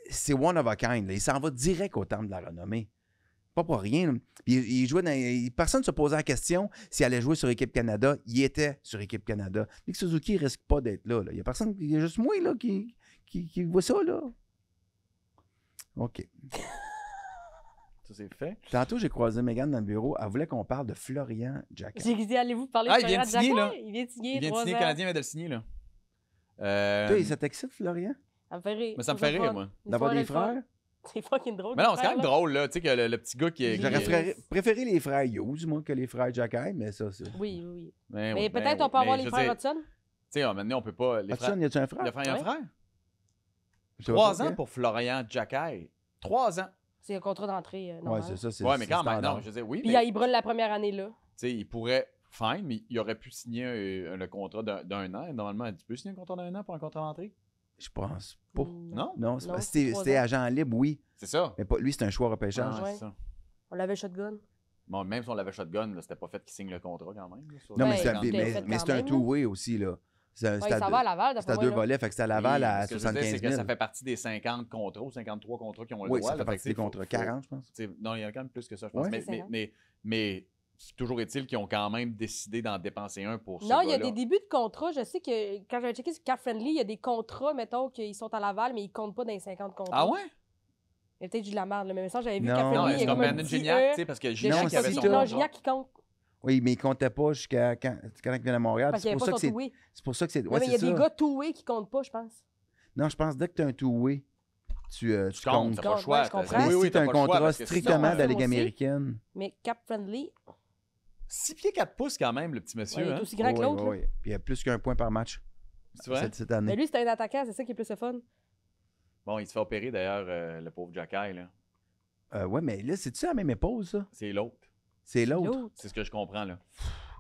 c'est one of a kind. Il s'en va direct au temple de la renommée. Pas pour rien. Il, personne ne se posait la question s'il allait jouer sur Équipe Canada. Il était sur Équipe Canada. Nick Suzuki ne risque pas d'être là, Il y a personne, il juste moi qui, qui, qui voit ça. Là. OK. c'est fait. Tantôt, j'ai croisé Megan dans le bureau. Elle voulait qu'on parle de Florian Jack. J'ai dit, allez-vous parler ah, de Florian Jack? Il vient de signer, Il vient de signer, Canadien vient de le signer, là. Euh... Toi, ça t'excite, Florian? Ça me fait rire. Mais ça me fait rire, moi. D'avoir des frères? C'est fucking drôle. Mais non, c'est quand même drôle, là. Tu sais, que le, petit gars qui est. J'aurais préféré les frères Hughes, moi, que les frères Jackay, mais ça, c'est. Oui, oui, oui. Ben mais, peut-être qu'on ben peut avoir les frères Hudson. Tu sais, maintenant, on peut pas. Les Hudson, y a un frère? Le y a un frère? Trois ans pour Florian Jackay. Trois ans. C'est un contrat d'entrée. Euh, oui, normal. ouais, c'est ça. C'est, ouais, mais quand même, non, je oui. Puis il brûle la première année là. Tu sais, il pourrait. Fine, mais il aurait pu signer euh, le contrat d'un, an. Normalement, tu peux signer un contrat d'un an pour un contrat d'entrée? Je pense pas. Mm. Non? Non, c'est c'était, agent libre, oui. C'est ça. Mais lui, c'est un choix repêchage. Ah, ça. On l'avait shotgun. Bon, même si on l'avait shotgun, c'était pas fait qu'il signe le contrat quand même. non, mais, mais, mais c'est un two-way aussi, là. C'est ça va à Laval, C'est à deux volets, fait que c'est à Laval à 75 000. Que ça fait partie des 50 contrats ou 53 contrats qui ont le oui, ça fait partie des contrats. 40, je pense. Non, il y en a quand même plus que ça, je pense. mais, mais, toujours est-il qu'ils ont quand même décidé d'en dépenser un pour Non, il y a des débuts de contrats. Je sais que quand j'avais checké sur Car Friendly, il y a des contrats, mettons, qu'ils sont à Laval, mais ils ne comptent pas dans les 50 contrats. Ah ouais? Il y a peut-être du de la merde, mais même ça, j'avais vu Car Friendly. Non, c'est comme Gignac, euh, tu sais, parce que Gignac avait son Non, Gignac, qui compte. Oui, mais il comptait pas jusqu'à quand, quand il à Montréal. C'est pour, ça que c'est pour ça que c'est. mais il y a des gars two qui comptent pas, je pense. Non, je pense dès que tu as un two tu, tu, comptes. pas choix. oui, oui, tu as un contrat strictement de la Ligue américaine. Mais cap-friendly. 6 pieds 4 pouces quand même, le petit monsieur. il hein? aussi grand que l'autre. Oui, Puis il y a plus qu'un point par match. Cette, année. Mais ben, lui, c'est un attaquant, c'est ça qui est plus le fun. Bon, il se fait opérer d'ailleurs, euh, le pauvre Jacky, là. Euh, ouais, mais là, c'est-tu la même épouse ça? C'est l'autre. C'est l'autre. C'est ce que je comprends, là.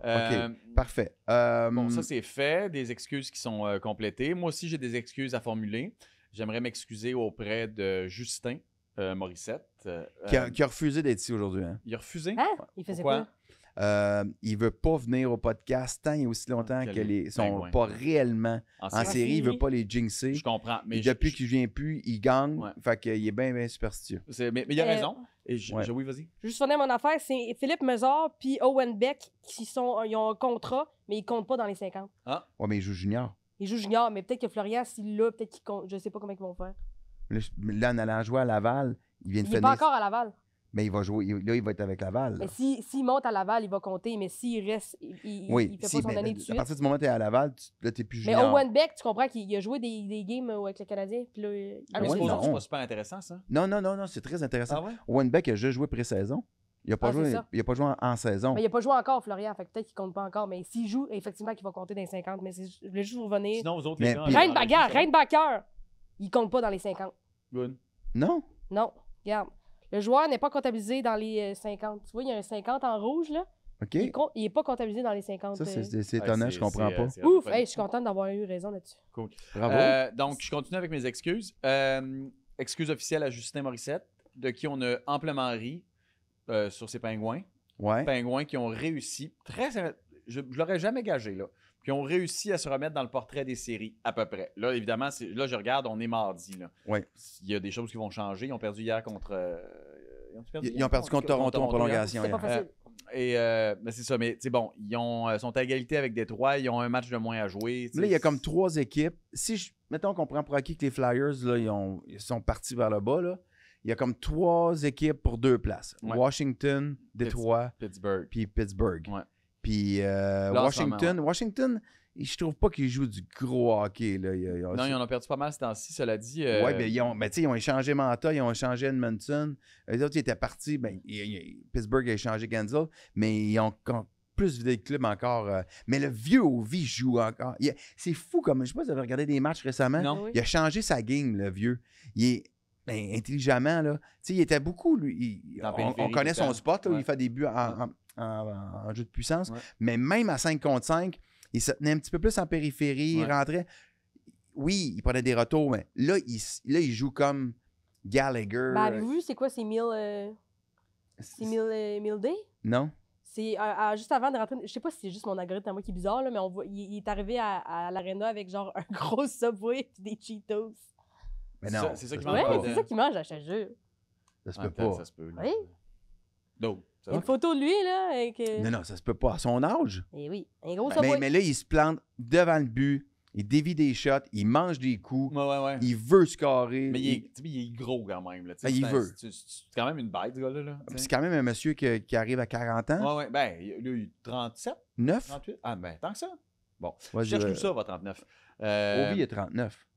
Euh, parfait. Euh, bon, ça, c'est fait. Des excuses qui sont euh, complétées. Moi aussi, j'ai des excuses à formuler. J'aimerais m'excuser auprès de Justin Morissette. Qui a, refusé d'être ici aujourd'hui. Hein. Il a refusé? Hein? Il faisait quoi? il veut pas venir au podcast tant et aussi longtemps ah, qu'ils ne sont pas réellement en, série. Il veut pas les jinxer. Je comprends. Mais depuis qu'il qu'il vient plus, il gagne. Il est bien, superstitieux. mais, il a raison. Et je, ouais. je, oui, vas-y. Juste finir mon affaire, c'est Philippe Mezard puis Owen Beck qui sont, euh, ils ont un contrat, mais ils comptent pas dans les 50. Ah. Ouais, mais ils jouent junior. Ils jouent junior, mais peut-être que Florian, s'il l'a, peut-être qu'ils compte. Je sais pas comment ils vont faire. Là, on a la joie à Laval, il vient de il Il pas encore à Laval. Mais il va jouer. là, il va être avec Laval. Mais s'il monte à Laval, il va compter. Mais s'il reste, il ne oui, peut pas son année de À partir du moment où tu es à Laval, tu, là, plus joueur. Mais Owen Beck, tu comprends qu'il a joué des, des, games euh, avec le Canadien. Puis là, ah, mais c'est pas super intéressant, ça? Non, non, non, non c'est très intéressant. Ah Owen Beck a juste joué pré-saison. Il n'a pas, ah, joué, pas joué en, saison. il n'a pas joué encore, Florian. Fait peut-être qu'il ne compte pas encore. Mais s'il joue, effectivement, qu'il va compter dans les 50. Mais je voulais juste revenir. Sinon, vous autres, les de bagarre rien de Backer, il ne compte pas dans les 50. Non? Non. Regarde. Le joueur n'est pas comptabilisé dans les 50. Euh, tu vois, il y a un 50 en rouge, là. OK. Il n'est pas comptabilisé dans les 50. Ça, c'est euh. étonnant, je comprends pas. Euh, Ouf, je suis content d'avoir eu raison là-dessus. Cool. Bravo. donc, je continue avec mes excuses. Euh, excuse officielle à Justin Morissette, de qui on a amplement ri sur ses pingouins. Ouais. Pingouins qui ont réussi, très, je ne l'aurais jamais gagé, là, qui ont réussi à se remettre dans le portrait des séries, à peu près. Là, évidemment, là, je regarde, on est mardi. Là. Ouais. Il y a des choses qui vont changer. Ils ont perdu hier contre ils ont perdu contre Toronto en prolongation. Et euh, mais ben, c'est ça, mais bon, ils euh, sont à égalité avec Détroit, ils ont un match de moins à jouer. Là, il y a comme trois équipes. Si je, mettons qu'on prend pour acquis que les Flyers, là, ils, sont partis vers le bas, là. il y a comme trois équipes pour deux places. Washington, Détroit, Pittsburgh. puis Pittsburgh. Puis euh, Washington, Washington, je trouve pas qu'ils jouent du gros hockey. Là. Il non, ils en ont perdu pas mal ce temps-ci, cela dit. Euh, oui, mais ils ont, ils ont échangé Manta, ils ont échangé Edmonton. Les autres, ils étaient partis. Ben, Pittsburgh a échangé Genzel, mais ils ont, plus vidé le club encore. Euh, mais le vieux Ovi joue encore. C'est fou comme. Je sais pas si vous avez regardé des matchs récemment. Il a changé sa game, le vieux. Il est. Ben, intelligemment, là. sais il était beaucoup, lui. on, connaît son spot, où il fait des buts en, jeu de puissance. Mais même à 5 contre 5, il se tenait un petit peu plus en périphérie, il rentrait. Oui, il prenait des retours, mais là, il, là, il joue comme Gallagher. Ben, avez-vous vu, c'est quoi, c'est mille C'est euh, Mill, euh, mille Day? Non. C'est euh, juste avant de rentrer. Je sais pas si c'est juste mon algorithme à moi qui est bizarre, là, mais on voit, il, est arrivé à, à l'arena avec genre un gros subway et des Cheetos. Mais non. C'est ça, qui qu'il mange. Ouais, c'est ça qu'il hein. mange, à chaque jeu. Ça se ah, peut pas. Ça se peut. Oui. Donc. Il une photo de lui, là. Avec... Euh, non, non, ça se peut pas. À son âge. Et eh oui, un gros mais, mais, là, il se plante devant le but. Il dévie des shots, il mange des coups, ouais, ouais, il veut se carrer. Mais il est, il est gros quand même. Là, ben, il veut. C'est quand même une bête, ce gars-là. c'est quand même un monsieur qui, arrive à 40 ans. Oui, oui. Ben, eu 37 9 38 Ah, ben, tant que ça. Bon, je cherche tout ça, votre 39. Euh... il est 39.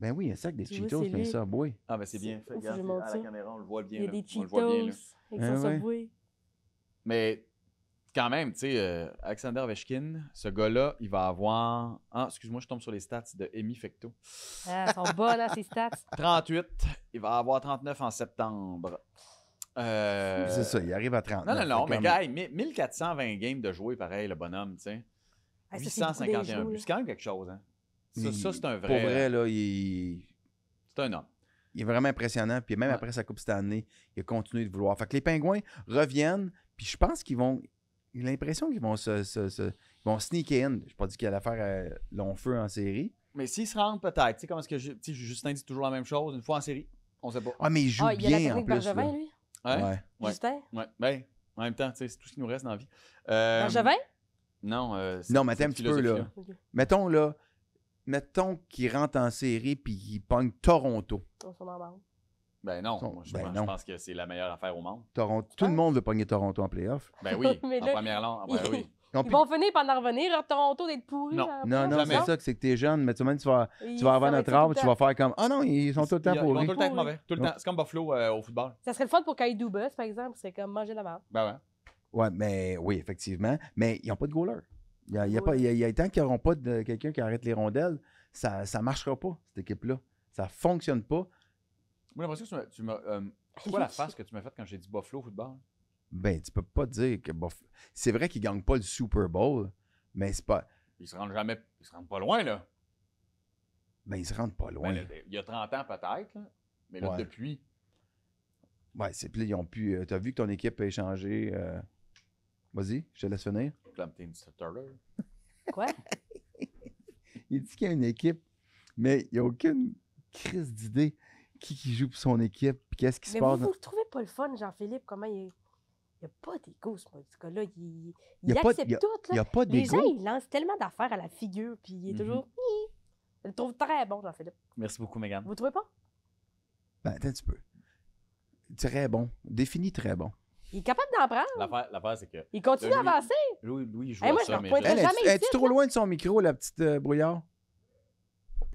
Ben oui, ça sac des Cheetos, ah, mais ça, ouais. Ah, ben c'est bien fait. Regarde, à la caméra, on le voit bien. Il y a des Cheetos bien, là. ça, ah Mais quand même, tu sais, euh, Alexander Ovechkin, ce gars-là, il va avoir. Ah, excuse-moi, je tombe sur les stats de Emi Fecto. Ah, sont bas, là, hein, ces stats. 38, il va avoir 39 en septembre. Euh, c'est ça, il arrive à 39. Non, non, non, mais gars, 1420 games de jouer, pareil, le bonhomme, tu sais. 851 ah, buts, c'est quand même quelque chose, hein. Ça, ça c'est un vrai. Pour vrai, euh, là, il. C'est un homme. Il est vraiment impressionnant. Puis même après sa Coupe cette année, il a continué de vouloir. Fait que les Pingouins reviennent, puis je pense qu'ils vont. J'ai l'impression qu'ils vont se, ils vont sneak in. Je pas dit qu'il allait faire euh, long feu en série. Mais s'ils se rendent peut-être, tu sais, comment est-ce que je, Justin dit toujours la même chose, une fois en série, on sait pas. Ah, mais il joue bien ah, il a la en plus. lui. Ouais. ouais. ouais. Justin? Ouais. Ben, en même temps, c'est tout ce qui nous reste dans la vie. Euh, Non, euh, Non, mais un petit peu, là. Mettons, là, mettons qu'ils rentrent en série puis qu'ils pognent Toronto. On ben non, je, ben non. je, pense, que c'est la meilleure affaire au monde. Toronto, tout le monde veut pogner Toronto en playoff. Ben oui, en première langue. Ben oui. Ils vont par en revenir Toronto d'être pourri. Non, non, non c'est ça, c'est que t'es jeune, mais tu, vas, tu vas avoir notre arbre, tu vas faire comme Ah oh non, ils sont tout le temps pourris. Ils tout le temps mauvais. C'est comme Buffalo euh, au football. Ça serait le fun pour Kaidou Bus, par exemple, c'est comme manger la merde. Ben ouais. Ouais, mais oui, effectivement. Mais ils n'ont pas de goalers. Il y a, il y a, a tant qu'il n'y aura pas quelqu'un qui arrête les rondelles, ça ne marchera pas, cette équipe-là. Ça ne fonctionne pas. Moi, l'impression que tu m'as. Euh, c'est quoi la face que tu m'as faite quand j'ai dit Buffalo football? Ben, tu peux pas dire que Buffalo. C'est vrai qu'ils ne gagnent pas le Super Bowl, mais c'est pas. Ils se rendent jamais. Ils se rendent pas loin, là. Ben, ils se rendent pas loin. Ben, il y a 30 ans, peut-être, mais là, depuis. Ouais, c'est plus. Ils ont pu. Euh, tu as vu que ton équipe a échangé. Euh, vas-y, je te laisse venir. Quoi? il dit qu'il y a une équipe, mais il n'y a aucune crise d'idée qui, joue pour son équipe, qu'est-ce qui se passe. Vous ne trouvez pas le fun, Jean-Philippe, comment il est. Il n'y a pas d'égo ce gars-là. Il, il, accepte tout. Là. Il y a pas Les gens, ils lancent tellement d'affaires à la figure, puis il est mhm. toujours. Je le trouve très bon, Jean-Philippe. Merci beaucoup, Megan. Vous ne trouvez pas? Ben, attends un petit Très bon. Défini très bon. Il est capable d'en prendre. L'affaire, c'est que. Il continue d'avancer. Louis, Louis, joue hey, moi, ça, mais Es-tu trop loin de son micro, la petite euh, brouillard?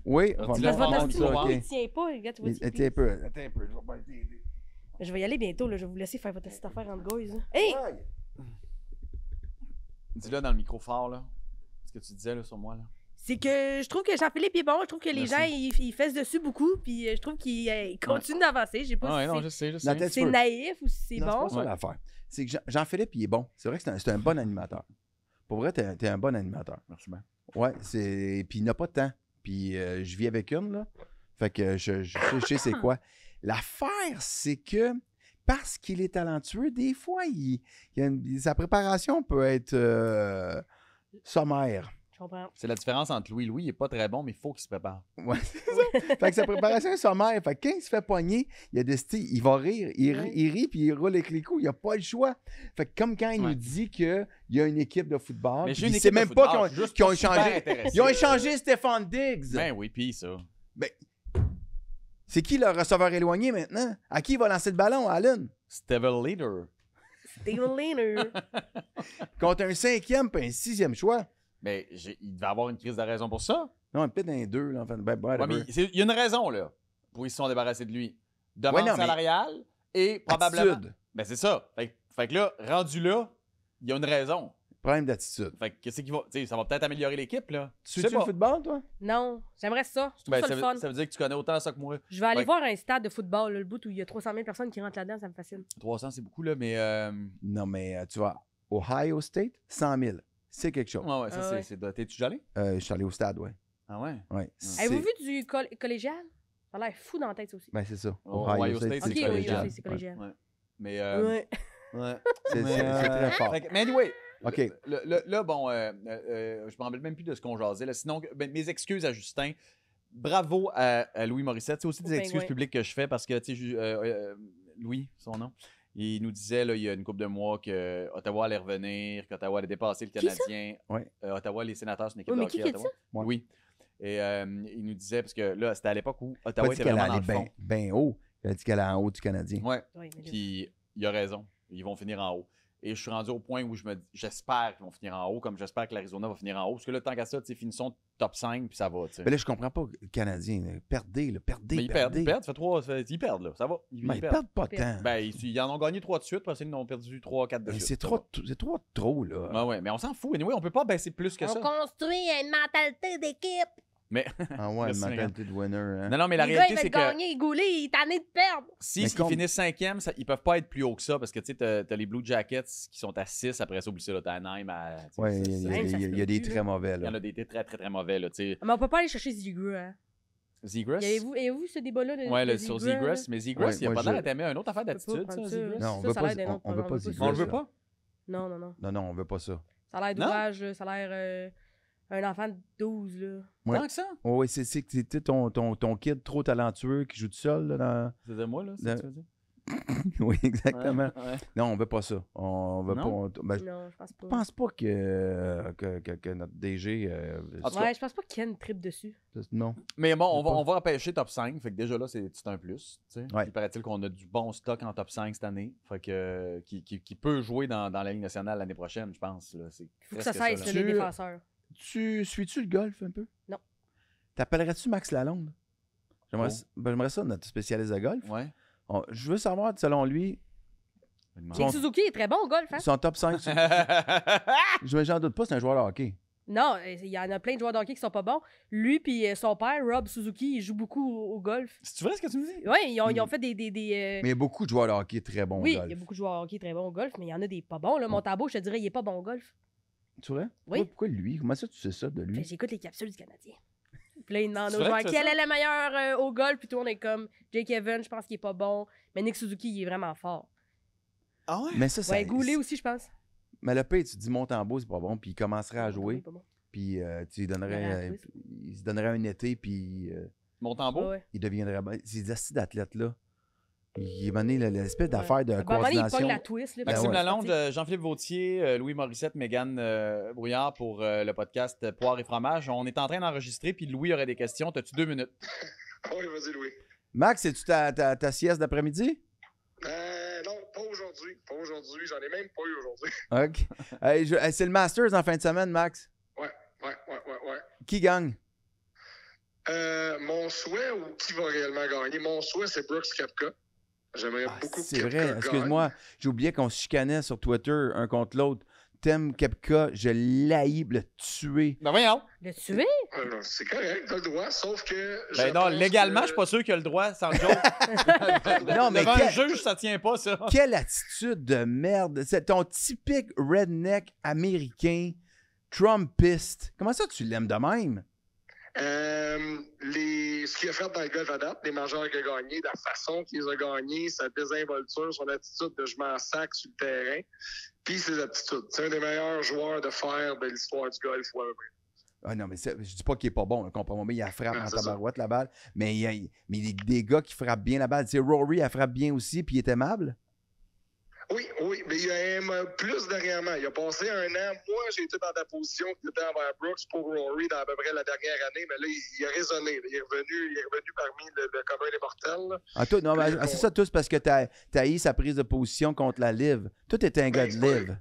Oui, ah, on va Il ne tient pas, regarde, tu un peu, je vais y aller bientôt, je vais vous laisser faire votre petite affaire entre guys. Hey! Dis-le dans le micro fort, là. Ce que tu disais là, sur moi, là. C'est que je trouve que Jean-Philippe est bon. Je trouve que les gens, ils, ils fessent dessus beaucoup. Puis euh, je trouve qu'il euh, continue d'avancer. J'ai pas je si sais, c'est- naïf ou si c'est bon. C'est l'affaire. C'est que Jean- philippe il est bon. C'est vrai que c'est un, bon animateur. Pour vrai, t'es, un- un bon animateur. Merci Oui, Ouais, c'est. Puis il n'a pas de temps. Puis euh, je vis avec une, là. Fait que je, je sais, c'est quoi. L'affaire, c'est que parce qu'il est talentueux, des fois, sa préparation peut être sommaire. C'est la différence entre Louis. Louis, il est pas très bon, mais il faut qu'il se prépare. Ouais, c'est ça. fait que sa préparation est sommaire. Fait que quand il se fait poigner, il a il va rire. Il, il rit, puis il roule avec les coups. Il n'a pas le choix. Fait que comme quand il nous dit qu'il y a une équipe de football, C'est même pas qu'ils ont, échangé. Ils ont échangé Stéphane Diggs. Ben oui, puis ça. Ben, c'est qui le receveur éloigné maintenant? À qui il va lancer le ballon, Allen? Steven Leader. Steven Leader. Contre un cinquième et un sixième choix. Mais il devait avoir une crise de raison pour ça. Non, un peu dans les deux. Là, en fait. Ben, ben, il y a une raison là, pour qu'ils se sont débarrassés de lui. Demande ouais, salariale et probablement. Attitude. Ben, c'est ça. Fait, que là, rendu là, il y a une raison. Problème d'attitude. Fait que ce qui va. ça va peut-être améliorer l'équipe, là. Tu sais le football, toi? Non, j'aimerais ça. Ben, ça, le veut, ça veut dire que tu connais autant ça que moi. Je vais aller voir un stade de football, là, le bout où il y a 300 000 personnes qui rentrent là-dedans, ça me fascine. 300, c'est beaucoup, là, mais. Euh, non, mais euh, tu vois, Ohio State, 100 000 c'est quelque chose. Ouais, ouais, ça, ah c'est T'es-tu déjà allé? je suis allé au stade, ouais. Ah ouais? Ouais. Avez-vous vu du collégial? Ça a l'air fou dans la tête, aussi. Ben, c'est ça. Oh, Ohio, State, c'est collégial. Mais. Euh... Ouais. C'est très euh, fort. Mais anyway. OK. là, bon, euh, euh je me rappelle même plus de ce qu'on jasait. Sinon, ben, mes excuses à Justin. Bravo à, Louis Morissette. C'est aussi des ben excuses publiques que je fais parce que, tu sais, euh, Louis, son nom. Il nous disait, là, il y a une couple de mois, que euh, Ottawa allait revenir, qu'Ottawa allait dépasser le Canadien. Oui. Euh, Ottawa, les sénateurs, c'est une équipe oui, Oui. Et euh, il nous disait, parce que là, c'était à l'époque où Ottawa était vraiment haut. Il a dit qu'elle est en haut du Canadien. Oui. Puis il a raison. Ils vont finir en haut. Et je suis rendu au point où je me j'espère qu'ils vont finir en haut, comme j'espère que l'Arizona va finir en haut. Parce que là, tant qu'à ça, finissons top 5, puis ça va. T'sais. Mais là, je comprends pas le Canadien. Perdez, là, perdez, ils perdent, ils perdent, fait trois, ils perdent, là, ça va. Ils, Mais ils, perdent. pas tant. Ben, ils, en ont gagné 3 de suite, parce qu'ils en ont perdu 3-4 de suite. C'est trop, c'est trop trop, là. Ben ouais, mais on s'en fout. Anyway, on peut pas baisser plus que ça. On construit une mentalité d'équipe. Mais. Ah ouais, un mentalité de winner. Hein. Non, non, mais la réalité, c'est que. gagner, ils goulent, ils tanné de perdre. Si, s'ils finissent cinquième, ça, ils peuvent pas être plus haut que ça parce que tu sais, t'as, as les Blue Jackets qui sont à 6, après ça, oublie ça, t'as t'as Anaheim à. Ouais, il y, a des très mauvais, là. Il y en a des très, très, très mauvais, là, tu sais. Mais on peut pas aller chercher Ziggler, hein. Zegras? Et vous vous ce débat-là? De, ouais, le, sur Zegras, mais Zegras, il y a pas à d'aimer une autre affaire d'attitude, ça, Zegras. Non, on veut pas On veut pas On veut pas? Non, non, non. Non, non, on veut pas ça. Ça a l'air d'ouvrage, euh, ça l'air. Euh, un enfant de 12, là. Ouais. Tant que ça? oui, c'est que c'était ton, ton, ton, kid trop talentueux qui joue tout seul. Là, dans... C'était moi, là, oui, exactement. Non, on veut pas ça. On non. pas. Ben, non, je pense pas. pense pas que, que, notre DG. Euh, ouais, je pense pas qu'il y ait une tripe dessus. Non. Mais bon, on va, on va, empêcher top 5. Fait que déjà là, c'est un plus. Il paraît-il qu'on a du bon stock en top 5 cette année. Fait que qui, qui, qui, peut jouer dans, dans la Ligue nationale l'année prochaine, je pense. Là. Faut que ça cesse, les défenseurs suis-tu le golf un peu? Non. T'appellerais-tu Max Lalonde? J'aimerais oh. ben, ça, notre spécialiste de golf. Ouais. je veux savoir, selon lui. Suzuki est très bon au golf. Hein? Son top 5. je j'en doute pas, c'est un joueur de hockey. Non, euh, il y en a plein de joueurs de hockey qui sont pas bons. Lui puis euh, son père, Rob Suzuki, il joue beaucoup au, golf. C'est vrai ce que tu me dis? Oui, ils, ont, mm. fait des. des, des euh, Mais il y a beaucoup de joueurs de hockey très bons au golf. Oui, il y a beaucoup de joueurs de hockey très bons au golf, mais il y en a des pas bons. Mm. Mon tabou, je te dirais, il est pas bon au golf. Tu vois Oui. Pourquoi, lui? Comment ça, tu sais ça de lui? Ben, j'écoute les capsules du Canadien. Puis là, il demande aux joueurs quel est le meilleur euh, au golf. Puis tout on est comme Jake Evans, je pense qu'il est pas bon. Mais Nick Suzuki, il est vraiment fort. Ah ouais? Mais ça, Ouais, Goulet aussi, je pense. Mais le P, tu dis Montembeau, c'est pas bon. Puis il commencerait à jouer. Puis euh, tu donnerais. il se donnerait un été. Puis. Euh, Montembeau? Il deviendrait. C'est assis d'athlète, là il est mené l'espèce d'affaire de coordination. il la twist. Maxime Lalonde, euh, Jean-Philippe Vautier, euh, Louis Morissette, Mégane euh, Brouillard pour le podcast Poire et fromage. On est en train d'enregistrer, puis Louis aurait des questions. T'as-tu deux minutes? oui, vas-y, Louis. Max, es-tu ta, ta, sieste d'après-midi? non, pas aujourd'hui. Pas aujourd'hui. J'en ai même pas eu aujourd'hui. OK. C'est le Masters en fin de semaine, Max? Ouais, ouais, ouais, ouais. ouais. Qui gagne? mon souhait ou qui va réellement gagner? Mon souhait, c'est Brooks Kapka. J'aimerais ah, beaucoup C'est vrai, excuse-moi, j'oubliais qu'on se chicanait sur Twitter un contre l'autre. T'aimes Kepka, je laïbe le tuer. Ben voyons. Le tuer? Euh, c'est correct, t'as le droit, sauf que. Ben non, légalement, je suis pas sûr qu'il a le droit, sans le non, mais. un juge, ça tient pas, ça. Quelle attitude de merde. C'est ton typique redneck américain, Trumpiste. Comment ça, tu l'aimes de même? Euh, ce qu'il a fait dans le golf à les majeurs qu'il a gagnés, la façon qu'il a gagné, sa désinvolture, son attitude de je m'en sac sur le terrain, puis ses aptitudes. C'est un des meilleurs joueurs de faire de l'histoire du golf, Je Ah non, mais je dis pas qu'il est pas bon, comprends-moi, mais il a frappe ah, en tabarouette la balle. Mais il y a des gars qui frappent bien la balle. Rory, a frappe bien aussi, puis il est aimable. Oui, oui, mais il y a même plus dernièrement. Il a passé un an. Moi, j'ai été dans la position qu'il était envers Brooks pour Rory dans à peu près la dernière année, mais là, il, a raisonné. Il est revenu, il est revenu parmi le, le commun des mortels. Ah, tout, non, mais, ah, c'est ça tous parce que t'as as sa prise de position contre la Live. Tout était un gars de ben, Live.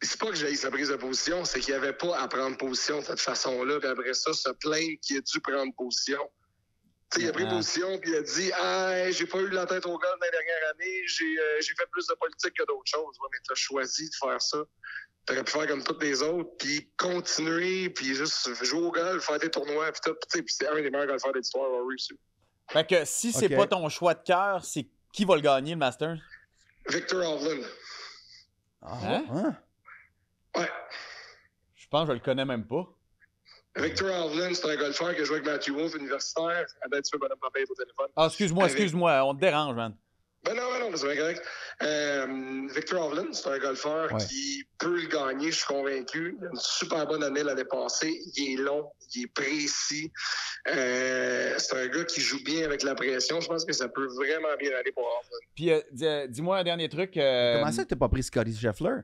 C'est pas que j'ai sa prise de position, c'est qu'il n'y avait pas à prendre position de cette façon-là, puis après ça, se plaindre qu'il ait dû prendre position il a pris position puis il a dit Ah, j'ai pas eu la tête au golf dans la dernière année, euh, j'ai fait plus de politique que d'autres choses. mais tu as choisi de faire ça. Tu aurais pu faire comme toutes les autres, puis continuer, puis juste jouer au golf, faire des tournois, puis tout. Puis c'est un des meilleurs golfeurs de l'histoire, Rory. Fait que si c'est pas ton choix de cœur, c'est qui va le gagner, le Master Victor Hovland. Ah, hein? hein? Ouais. Je pense que je le connais même pas. Victor Hovland, c'est un golfeur qui a joué avec Matthew Wolf, universitaire. tu veux, m'appeler au téléphone. Ah, excuse-moi, excuse-moi, on te dérange, man. Ben non, ben non, c'est bien correct. Euh, Victor Hovland, c'est un golfeur qui peut le gagner, je suis convaincu. Il a une super bonne année l'année passée. Il est long, il est précis. Euh, c'est un gars qui joue bien avec la pression. Je pense que ça peut vraiment bien aller pour Hovland. Puis, euh, dis-moi un dernier truc. Comment ça, t'as pas pris Scotty Scheffler?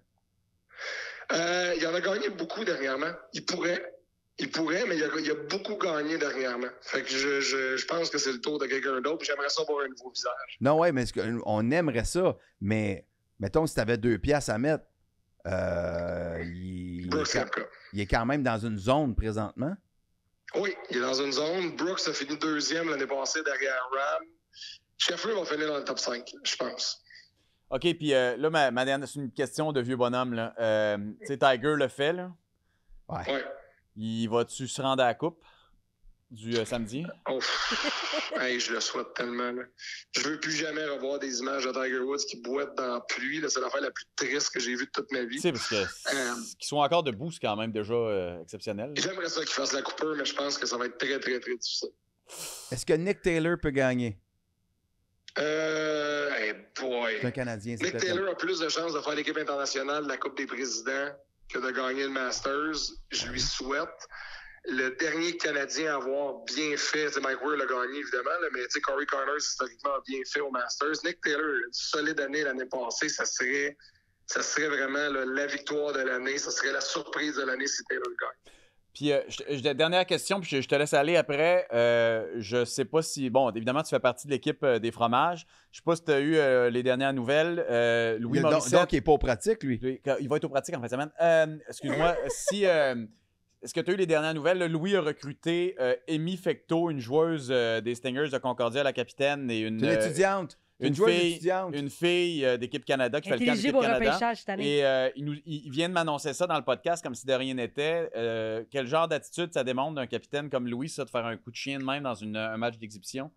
il en a gagné beaucoup dernièrement. Il pourrait il pourrait, mais il a, a, beaucoup gagné dernièrement. Fait que je, je, je pense que c'est le tour de quelqu'un d'autre. J'aimerais ça voir un nouveau visage. Non, ouais, mais on aimerait ça, mais mettons, si tu avais deux pièces à mettre, euh, il, est quand, même dans une zone présentement. Oui, il est dans une zone. Brooks a fini deuxième l'année passée derrière Ram. Sheffield va finir dans le top 5, je pense. OK, puis euh, là, ma, dernière, c'est une question de vieux bonhomme. Euh, tu sais, Tiger le fait, là. Il va-tu se rendre à la coupe du euh, samedi? je le souhaite tellement. Je Je veux plus jamais revoir des images de Tiger Woods qui boitent dans la pluie. C'est l'affaire la plus triste que j'ai vue de toute ma vie. Tu parce euh, qu'ils soient encore debout, c'est quand même déjà euh, exceptionnel. J'aimerais ça qu'ils fassent la coupeur, mais je pense que ça va être très, très, très difficile. Est-ce que Nick Taylor peut gagner? Euh, hey boy. C'est un Canadien. Nick Taylor a plus de chances de faire l'équipe internationale de la Coupe des présidents que de gagner le Masters. Je lui souhaite. Le dernier Canadien à avoir bien fait, Mike Weir l'a gagné évidemment, là, mais Corey Connors historiquement a bien fait au Masters. Nick Taylor, une solide année l'année passée, ça serait, ça serait vraiment la victoire de l'année, ça serait la surprise de l'année si Taylor gagne. Puis, euh, dernière question, puis je, te laisse aller après. Euh, je sais pas si. Bon, évidemment, tu fais partie de l'équipe euh, des fromages. Je sais pas si tu as eu les dernières nouvelles. Louis il, Morissette, donc, il n'est pas au pratique, lui. Il va être au pratique en fin de semaine. Excuse-moi. si. Est-ce que tu as eu les dernières nouvelles? Louis a recruté Amy Fecto, une joueuse des Stingers de Concordia, la capitaine, et une. une étudiante. Une, fille, euh, d'équipe Canada qui fait le camp d'équipe Canada. Cette année. Et euh, ils, viennent m'annoncer ça dans le podcast comme si de rien n'était. Euh, quel genre d'attitude ça démontre d'un capitaine comme Louis, ça, de faire un coup de chien de même dans une, un match d'exhibition?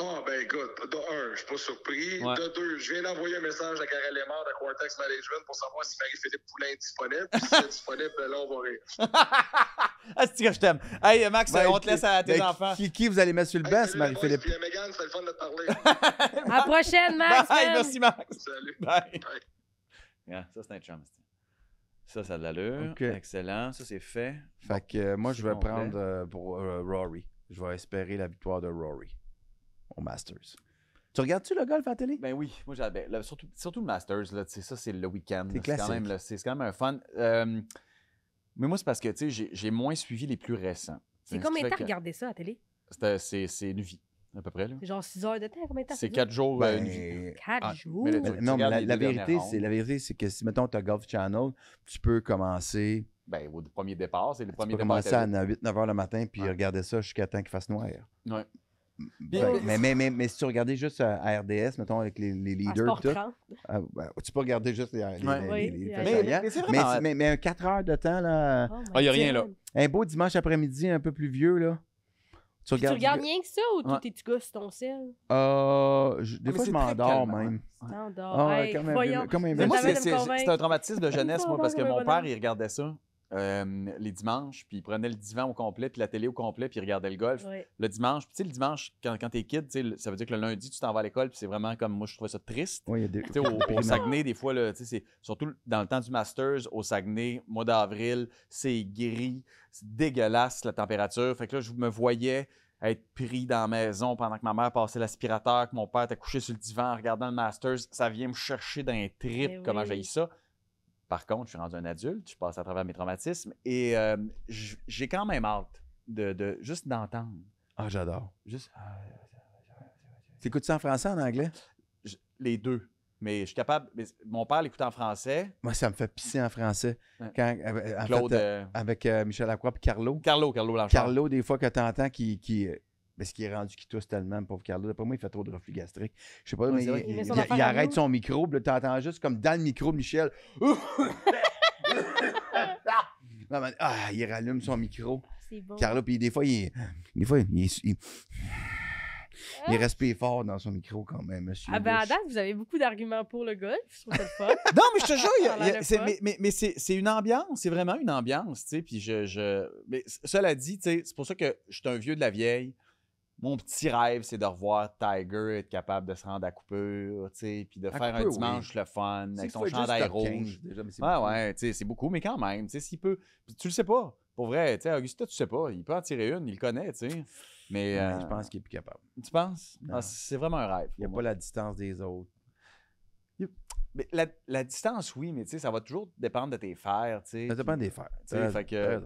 Ah, ben écoute, de un, je suis pas surpris. De deux, je viens d'envoyer un message à Karel Lemar de Cortex Management pour savoir si Marie-Philippe Poulin est disponible. si c'est disponible, ben là, on va rire. ah, c'est que je t'aime. Hey, Max, ben, on te laisse à tes ben, enfants. Qui, qui, vous allez mettre sur le hey, Marie-Philippe? Puis euh, Megan, le fun de te parler. à la prochaine, Max. merci, Max. Salut. Bye. Ah, ça, c'est un chum. Ça, ça a de l'allure. Excellent. Ça, c'est fait. Fait que euh, moi, je vais prendre euh, pour Rory. Je vais espérer la victoire de Rory au Masters. Tu regardes-tu le golf à la télé? Ben oui, moi j'avais. Ben, surtout, surtout, le Masters, là, ça c'est le week-end. C'est quand, même, quand même un fun. Euh, mais moi c'est parce que j'ai moins suivi les plus récents. C'est hein, combien de temps regarder ça à la télé? Euh, c'est une vie, à peu près. Là. genre 6 heures de temps, combien de temps? C'est 4 jours, 4 euh, ben, ah, jours? Mais non, mais la, vérité, c'est, la vérité, c'est que si, mettons, tu as Golf Channel, tu peux commencer. Ben, au premier départ, c'est le premier départ. Tu peux commencer à 8-9 heures le matin puis regarder ça jusqu'à temps qu'il fasse noir. Ouais mais, mais, mais, mais, si tu regardais juste à RDS, mettons, avec les, leaders, ah, ben, tu peux regarder juste les, les, mais, mais, 4 heures de temps, là. Il oh n'y ah, a rien, là. Un beau dimanche après-midi, un peu plus vieux, là. Tu regardes, regardes rien que ça ou tu gars ton sel? Ah, des fois, je m'endors même. c'est un traumatisme de jeunesse, moi, parce que mon père, il regardait ça les dimanches, puis ils prenaient le divan au complet, puis la télé au complet, puis regardait le golf. Le dimanche, tu sais, le dimanche, quand, quand t'es kid, ça veut dire que le lundi, tu t'en vas à l'école, puis c'est vraiment comme, moi, je trouvais ça triste. Oui, il des... au, Saguenay, des fois, surtout dans le temps du Masters, au Saguenay, mois d'avril, c'est gris, c'est dégueulasse la température. Fait que là, je me voyais être pris dans la maison pendant que ma mère passait l'aspirateur, que mon père était couché sur le divan en regardant le Masters. Ça vient me chercher d'un trip, comment j'ai ça. Par contre, je suis rendu un adulte, je passe à travers mes traumatismes et euh, j'ai quand même hâte de, juste d'entendre. Ah, j'adore. Juste. Ah, T'écoutes ça en français, en anglais? les deux. Mais je suis capable. mon père l'écoute en français. Moi, ça me fait pisser en français. Quand, euh, Claude, euh, avec Michel Lacroix et Carlo. Carlo, Carlo Lanchard. Carlo, des fois que tu entends qui, qui, mais ce qui est rendu qui tousse tellement, pauvre Carlo. D'après moi, il fait trop de reflux gastrique. Je sais pas, mais il, arrête son micro. Puis là, juste comme dans le micro, Michel. ah, il rallume son micro. C'est Carlo, puis des fois, il, des fois, il il ah. respire fort dans son micro quand même, monsieur. Ah ben, Adam, vous avez beaucoup d'arguments pour le golf. Je trouve pas non, mais je te jure, mais, c'est une ambiance. C'est vraiment une ambiance, tu sais. Puis je, je, mais cela dit, tu c'est pour ça que je suis un vieux de la vieille mon petit rêve, c'est de revoir Tiger être capable de se rendre à coupure, puis de faire un dimanche le fun avec son chandail rouge. c'est beaucoup, mais quand même, s'il peut. Tu le sais pas. Pour vrai, Augusta, tu sais pas. Il peut en tirer une, il le connaît, tu sais. Mais. je euh, pense qu'il est plus capable. Tu penses? Ah, c'est vraiment un rêve. Il n'y a pas la distance des autres. la, distance, oui, mais ça va toujours dépendre de tes fers. Ça dépend des fers. Fait que,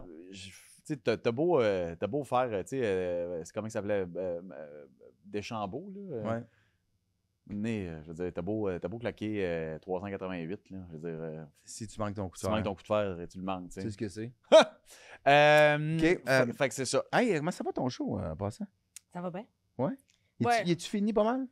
tu sais, as, beau, euh, beau faire, euh, tu sais, euh, c'est comment il s'appelait euh, euh, Deschambault, là. Ouais. Mais, je veux dire, t'as beau, as beau claquer 388, là, je veux dire... si tu manques ton coup de fer. Si tu manques ton coup de fer, tu le manques, tu sais. c'est ce que c'est. OK. Fait, fait que c'est ça. Hey, comment ça va ton show, à pas Ça va bien. Ouais? Y ouais. es-tu fini pas mal?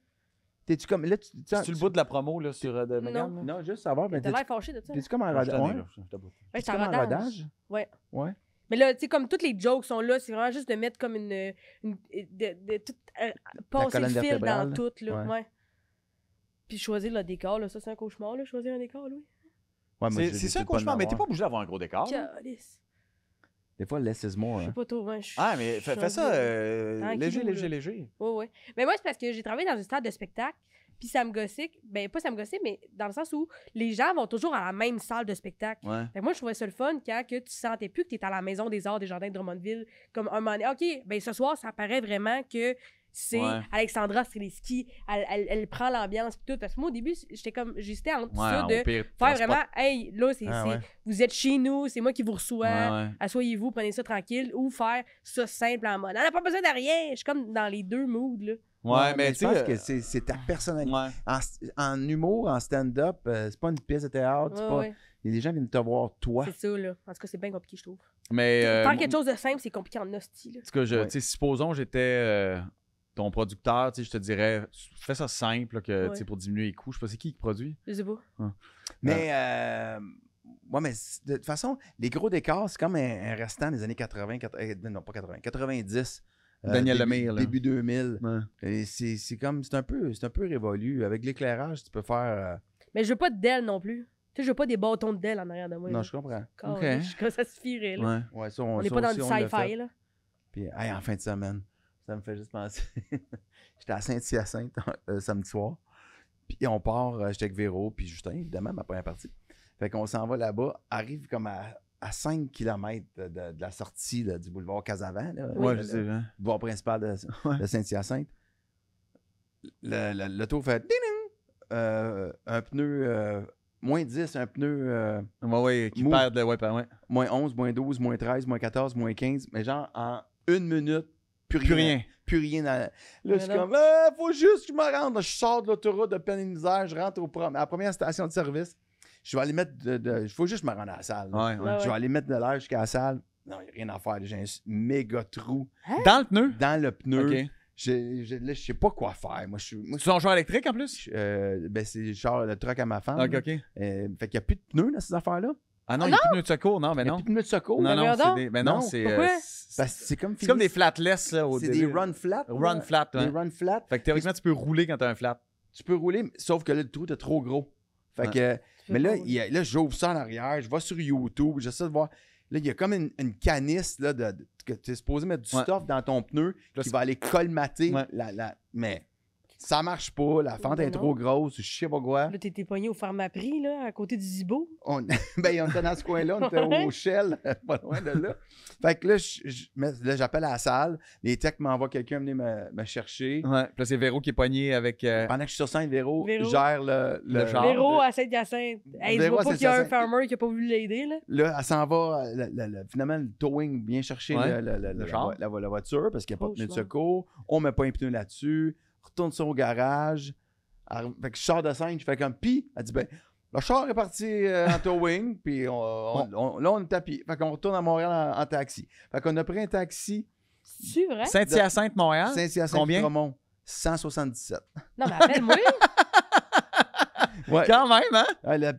T'es-tu comme. Là, tu, tu, tu le bout de la promo là, sur de Megan? Non. juste savoir. Mais t'as ben, l'air T'es-tu comme en rodage? Ouais. Ben, t'es-tu comme en rodage. Ouais. Ouais. Mais là, tu sais, comme toutes les jokes sont là, c'est vraiment juste de mettre comme une. de, euh, passer le fil dans tout, là. Ouais. Puis choisir le décor, là, ça, c'est un cauchemar, là, choisir un décor, oui. Ouais, c'est ça un cauchemar, mais t'es pas obligé d'avoir un gros décor. Des fois, less moi Je suis hein. pas trop. Hein, ah, mais fais ça euh, léger, léger, léger. Oui, oui. Mais moi, c'est parce que j'ai travaillé dans une stade de spectacle. Puis ça me gossique, ben pas ça me gossique, mais dans le sens où les gens vont toujours à la même salle de spectacle. moi, je trouvais ça le fun quand que tu sentais plus que tu étais à la Maison des Arts des Jardins de Drummondville, comme un moment OK, ben ce soir, ça paraît vraiment que c'est Alexandra c'est elle, elle, elle, prend l'ambiance tout. Parce que moi, au début, j'étais comme, j'étais en de faire vraiment, hey, là, c'est, ah, vous êtes chez nous, c'est moi qui vous reçois, asseyez-vous, prenez ça tranquille, ou faire ça simple en mode, on n'a pas besoin de rien. Je suis comme dans les deux moods, là. Ouais, mais, tu pense euh, que c'est ta personnalité. En, humour, en stand-up, euh, c'est pas une pièce de théâtre. Ouais, Les gens viennent te voir toi. C'est ça, là. En tout cas, c'est bien compliqué, je trouve. Mais. Faire euh, quelque chose de simple, c'est compliqué en hostie, là. En tout cas, supposons j'étais ton producteur, je te dirais, fais ça simple là, pour diminuer les coûts. Je sais pas, c'est qui qui produit Je sais pas. Hein. Mais. Ouais, mais de toute façon, les gros décors, c'est comme un, restant des années 80, 80 eh, non pas 80, 90. Euh, Daniel Lemire. Début 2000. Ouais. C'est comme, c'est un, peu, un peu révolu. Avec l'éclairage, tu peux faire. Euh, Mais je veux pas de Dell non plus. Tu sais, je veux pas des bâtons de Dell en arrière de moi. Non, je comprends. Quand, okay. je, ça se Là. Ouais. on n'est pas dans du sci-fi. là. Puis, en fin de semaine, ça me fait juste penser. J'étais à Saint-Hyacinthe euh, samedi soir. Puis on part, j'étais avec Véro, puis Justin, évidemment, ma première partie. Fait qu'on s'en va là-bas, arrive comme à à 5 km de, la sortie du boulevard Casavant, le, hein. boulevard principal de, Saint-Hyacinthe. Le, tour fait euh, un pneu euh, moins 10, un pneu. Euh, qui perd Ouais, Moins 11, moins 12, moins 13, moins 14, moins 15. Mais genre, en une minute, plus, rien. Plus rien. Là, je suis comme, il faut juste que je me rende. Je sors de l'autoroute de peine je rentre au à la première station de service je vais aller mettre de. Il faut juste me rendre à la salle. Je vais aller mettre de l'air jusqu'à la salle. Non, il n'y a rien à faire. J'ai un méga trou. Hein? Dans le pneu? Dans le pneu. Je, je, sais pas quoi faire. Moi, je un électrique en plus? Euh, ben, c'est genre le truck à ma femme. OK, euh, fait qu'il n'y a plus de pneus dans ces affaires-là. Ah non, ah il n'y a plus de pneus de secours, non, mais ben, non. Il n'y a plus de pneus de secours. Non, non, c'est non, euh, ben, c'est. comme, c'est comme des flatless, là, au C'est des run flat. Run flat, Des run flat. Fait que théoriquement, tu peux rouler quand tu as un flat. Tu peux rouler, sauf que là, le trou, est trop gros. Fait que. Mais là, il a, j'ouvre ça en arrière, je vais sur YouTube, j'essaie de voir. Là, il y a comme une, une canisse là, que tu es supposé mettre du stuff dans ton pneu qui va aller colmater la, la, Mais ça marche pas, la fente ben est trop grosse, je sais pas quoi. Là, t'étais poigné au Pharmaprix, là, à côté du Zibo. On... ben, on était dans ce coin-là, on était au Shell, pas loin de là. Fait que là, j'appelle à la salle, les techs m'envoient quelqu'un venir me, me, chercher. Ouais, puis là, c'est Véro qui est poigné avec... Euh, Pendant que je suis sur scène, Véro, gère le, le, genre. Véro à saint hyacinthe je vois pas qu'il y a un farmer qui a pas voulu l'aider, là. Là, elle s'en va, finalement, le towing vient chercher la, la, voiture parce qu'il n'y a pas tenu oh, de de secours. On met pas un pneu là-dessus retourne sur au garage. fait que je sors de scène, je fais comme pis. Elle dit ben, le char est parti euh, en towing, puis on, là, on est à pied. Fait qu'on retourne à Montréal en, taxi. Fait qu'on a pris un taxi. C'est vrai? Saint-Hyacinthe, Montréal. Saint-Hyacinthe, Combien? 177. Non, mais appelle-moi! ouais. Quand même, hein?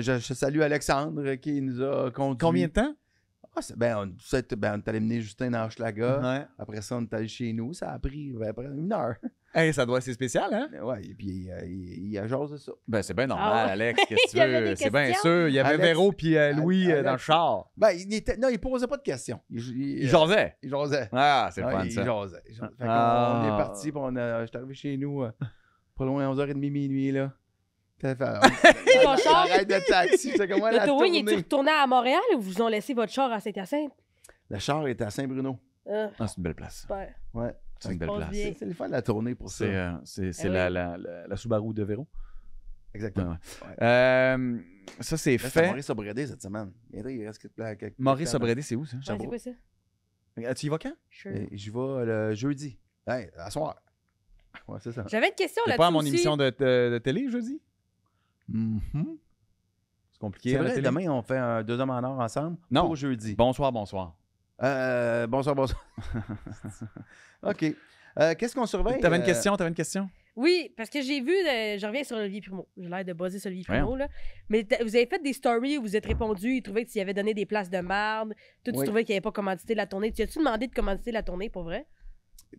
je, salue Alexandre qui nous a conduits. Combien de temps? Ah, ben, ben, on, est, allé mener Justin dans Hochelaga. Après ça, on est allé chez nous. Ça a pris ben, une heure. Hey, ça doit être spécial, hein? Oui, et puis euh, il, y a jase ça. Ben, c'est bien ah normal, Alex, qu'est-ce que tu veux? C'est bien sûr. Il y avait Véro puis euh, Louis euh, dans le char. Ben, il était, non, il posait pas de questions. Il, il jasait. Il jasait. Ah, c'est le fun, il, ça. il jasait. on, ah. est parti, puis on a, arrivé chez nous, pas loin, 11h30, minuit, là. Fait, Mon ah, char. Arrête de taxi. c'est comme, la tournée. est-tu retourné à Montréal ou vous ont laissé votre char à Saint-Hyacinthe? Le char est à Saint-Bruno. Ah, c'est une belle place. Ouais. C'est une belle place. C'est le fun de la tournée pour ça. Euh, c'est eh la, la, la, Subaru de Véro. Exactement. Euh, ça, c'est fait. Maurice Obrédé cette semaine. Maurice Obrédé, c'est où ça? ça? Euh, tu y vas quand? Sure. J'y vais le jeudi. Hey, à soir. Ouais, c'est ça. J'avais une question là-dessus. pas à mon émission de, de, télé jeudi? Mm-hmm. C'est compliqué. demain, on fait un deux hommes en or ensemble. Non. Pour jeudi. Bonsoir, bonsoir. Euh, bonsoir, bonsoir. OK. Euh, qu'est-ce qu'on surveille? T'avais une euh, question, t'avais une question? Oui, parce que j'ai vu, euh, je reviens sur le Olivier Primo. J'ai l'air de buzzer sur Olivier Primo, là. Mais vous avez fait des stories où vous êtes répondu, il trouvait qu'il y avait donné des places de marde. Toi, tu trouvais qu'il n'avait pas commandité la tournée. Tu as-tu demandé de commanditer la tournée pour vrai?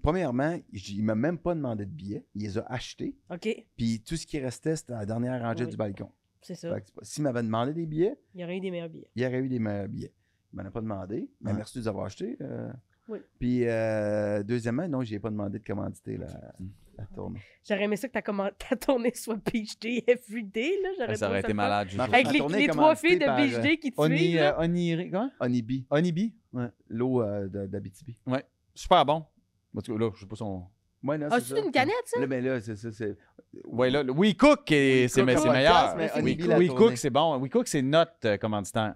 Premièrement, il m'a même pas demandé de billets. Il les a achetés. OK. Puis tout ce qui restait, c'était la dernière rangée du balcon. C'est ça. S'il m'avait demandé des billets, il y aurait eu des meilleurs billets. Il y aurait eu des meilleurs billets ne m'en a pas demandé. Mais merci de nous avoir acheté. Euh. Oui. Puis, euh, deuxièmement, non, je n'ai pas demandé de commanditer la, ah. tournée. J'aurais aimé ça que ta, ta tournée soit PhD Everyday. Là. Ah, ça, aurait été malade. Avec les, les trois filles de PhD qui te suivent. Euh, Onibi. Onibi. Ouais. L'eau euh, d'Abitibi. Ouais. Super bon. En tout là, je ne sais pas son on. c'est as une canette, ça? Là, ben là, c'est ça. C'est... Ouais, là, We Cook, c'est, meilleur. We, Cook, c'est bon. We Cook, c'est notre commanditant.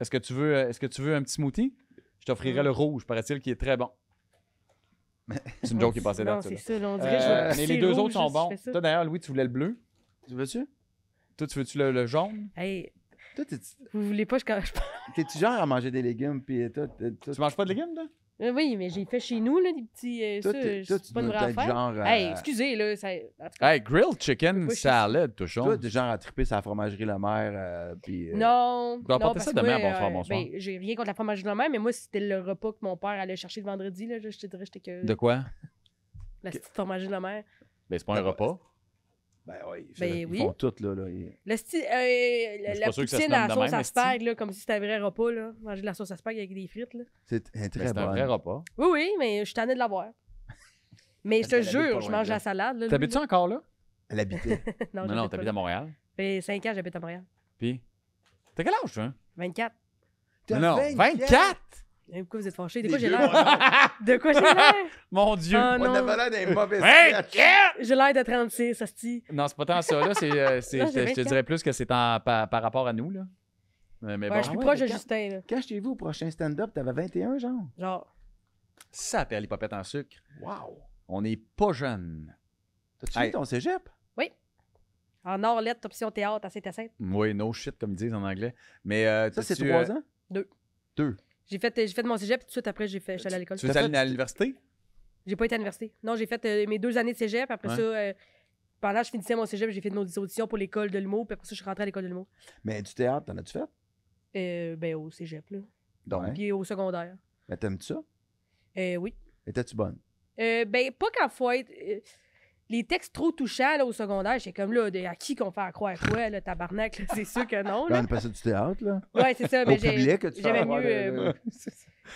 Est-ce que tu veux, euh, est-ce que tu veux un petit smoothie? Je t'offrirai mm. le rouge, paraît-il, qui est très bon. C'est une joke qui est passée là. C'est ça, on dirait. Euh, mais les deux autres sont bons. Toi, d'ailleurs, Louis, tu voulais le bleu. Tu veux-tu? Toi, tu veux-tu le, jaune? Hey. Toi, tu. Vous voulez pas, je. T'es-tu genre à manger des légumes, puis toi. Tu manges pas de légumes, toi? Euh, oui, mais j'ai fait chez nous, là, des petits. Euh, ça, c'est pas une vraie euh, hey, excusez, là. Ça, hey, grilled chicken salad, touchons. des gens à triper sur fromagerie La mer, puis, non. Tu vas ça demain à bonsoir, bonsoir. j'ai rien contre la fromagerie La mer, mais moi, c'était le repas que mon père allait chercher le vendredi, là. Je te dirais, j'étais que. De quoi? La petite fromagerie La mer. Ben, c'est pas un ben, repas. Ben, oui, ben ils oui. font tout, là. là Le style, euh, la, sauce à spag, là, comme si c'était un vrai repas, là. Manger de la sauce à avec des frites, là. C'est un très bon. vrai repas. Oui, oui, mais je suis tanné de l'avoir. Mais je te jure, je mange la salade. T'habites-tu encore là? Elle habitait. non, non, t'habites à Montréal. Fait 5 ans, j'habite à Montréal. Puis? T'as quel âge, toi? 24. Non, 24? Et pourquoi vous êtes fâché? De quoi j'ai l'air? De quoi j'ai l'air? Mon Dieu! Ah, on avait l'air d'un mauvais Hey, J'ai l'air de 36, ça dit. Non, c'est pas tant ça, là. C'est, euh, je te dirais plus que c'est par, rapport à nous, là. Mais, je suis ah proche de quand- Justin. quachetez vous au prochain stand-up, t'avais 21, genre. Genre, Ça t'es les popettes en sucre. Wow! On n'est pas jeunes. T'as-tu Hey. vu ton cégep? en orlette, option théâtre, assez, 7 Oui, no shit, comme ils disent en anglais. Mais euh, Ça, c'est trois euh, Deux. Deux. J'ai fait, fait mon cégep, tout de suite après, j'ai fait, allée à l'école. Tu es allée à l'université? J'ai pas été à l'université. Non, j'ai fait euh, mes deux années de cégep. Après ça, euh, pendant que je finissais mon cégep, j'ai fait nos auditions pour l'école de l'humour. Puis après ça, je suis rentrée à l'école de l'humour. Mais du théâtre, t'en as-tu fait? Euh, ben, au cégep, là. Donc, Puis au secondaire. Mais t'aimes-tu ça? oui. Étais-tu bonne? ben, pas qu'à faut être les textes trop touchants au secondaire, c'est comme là, à qui qu'on fait accroître ?» croire quoi, tabarnak, c'est sûr que non. Ben, là. on est passé du théâtre, là. Ouais, c'est ça, mais j'ai. mieux. Euh,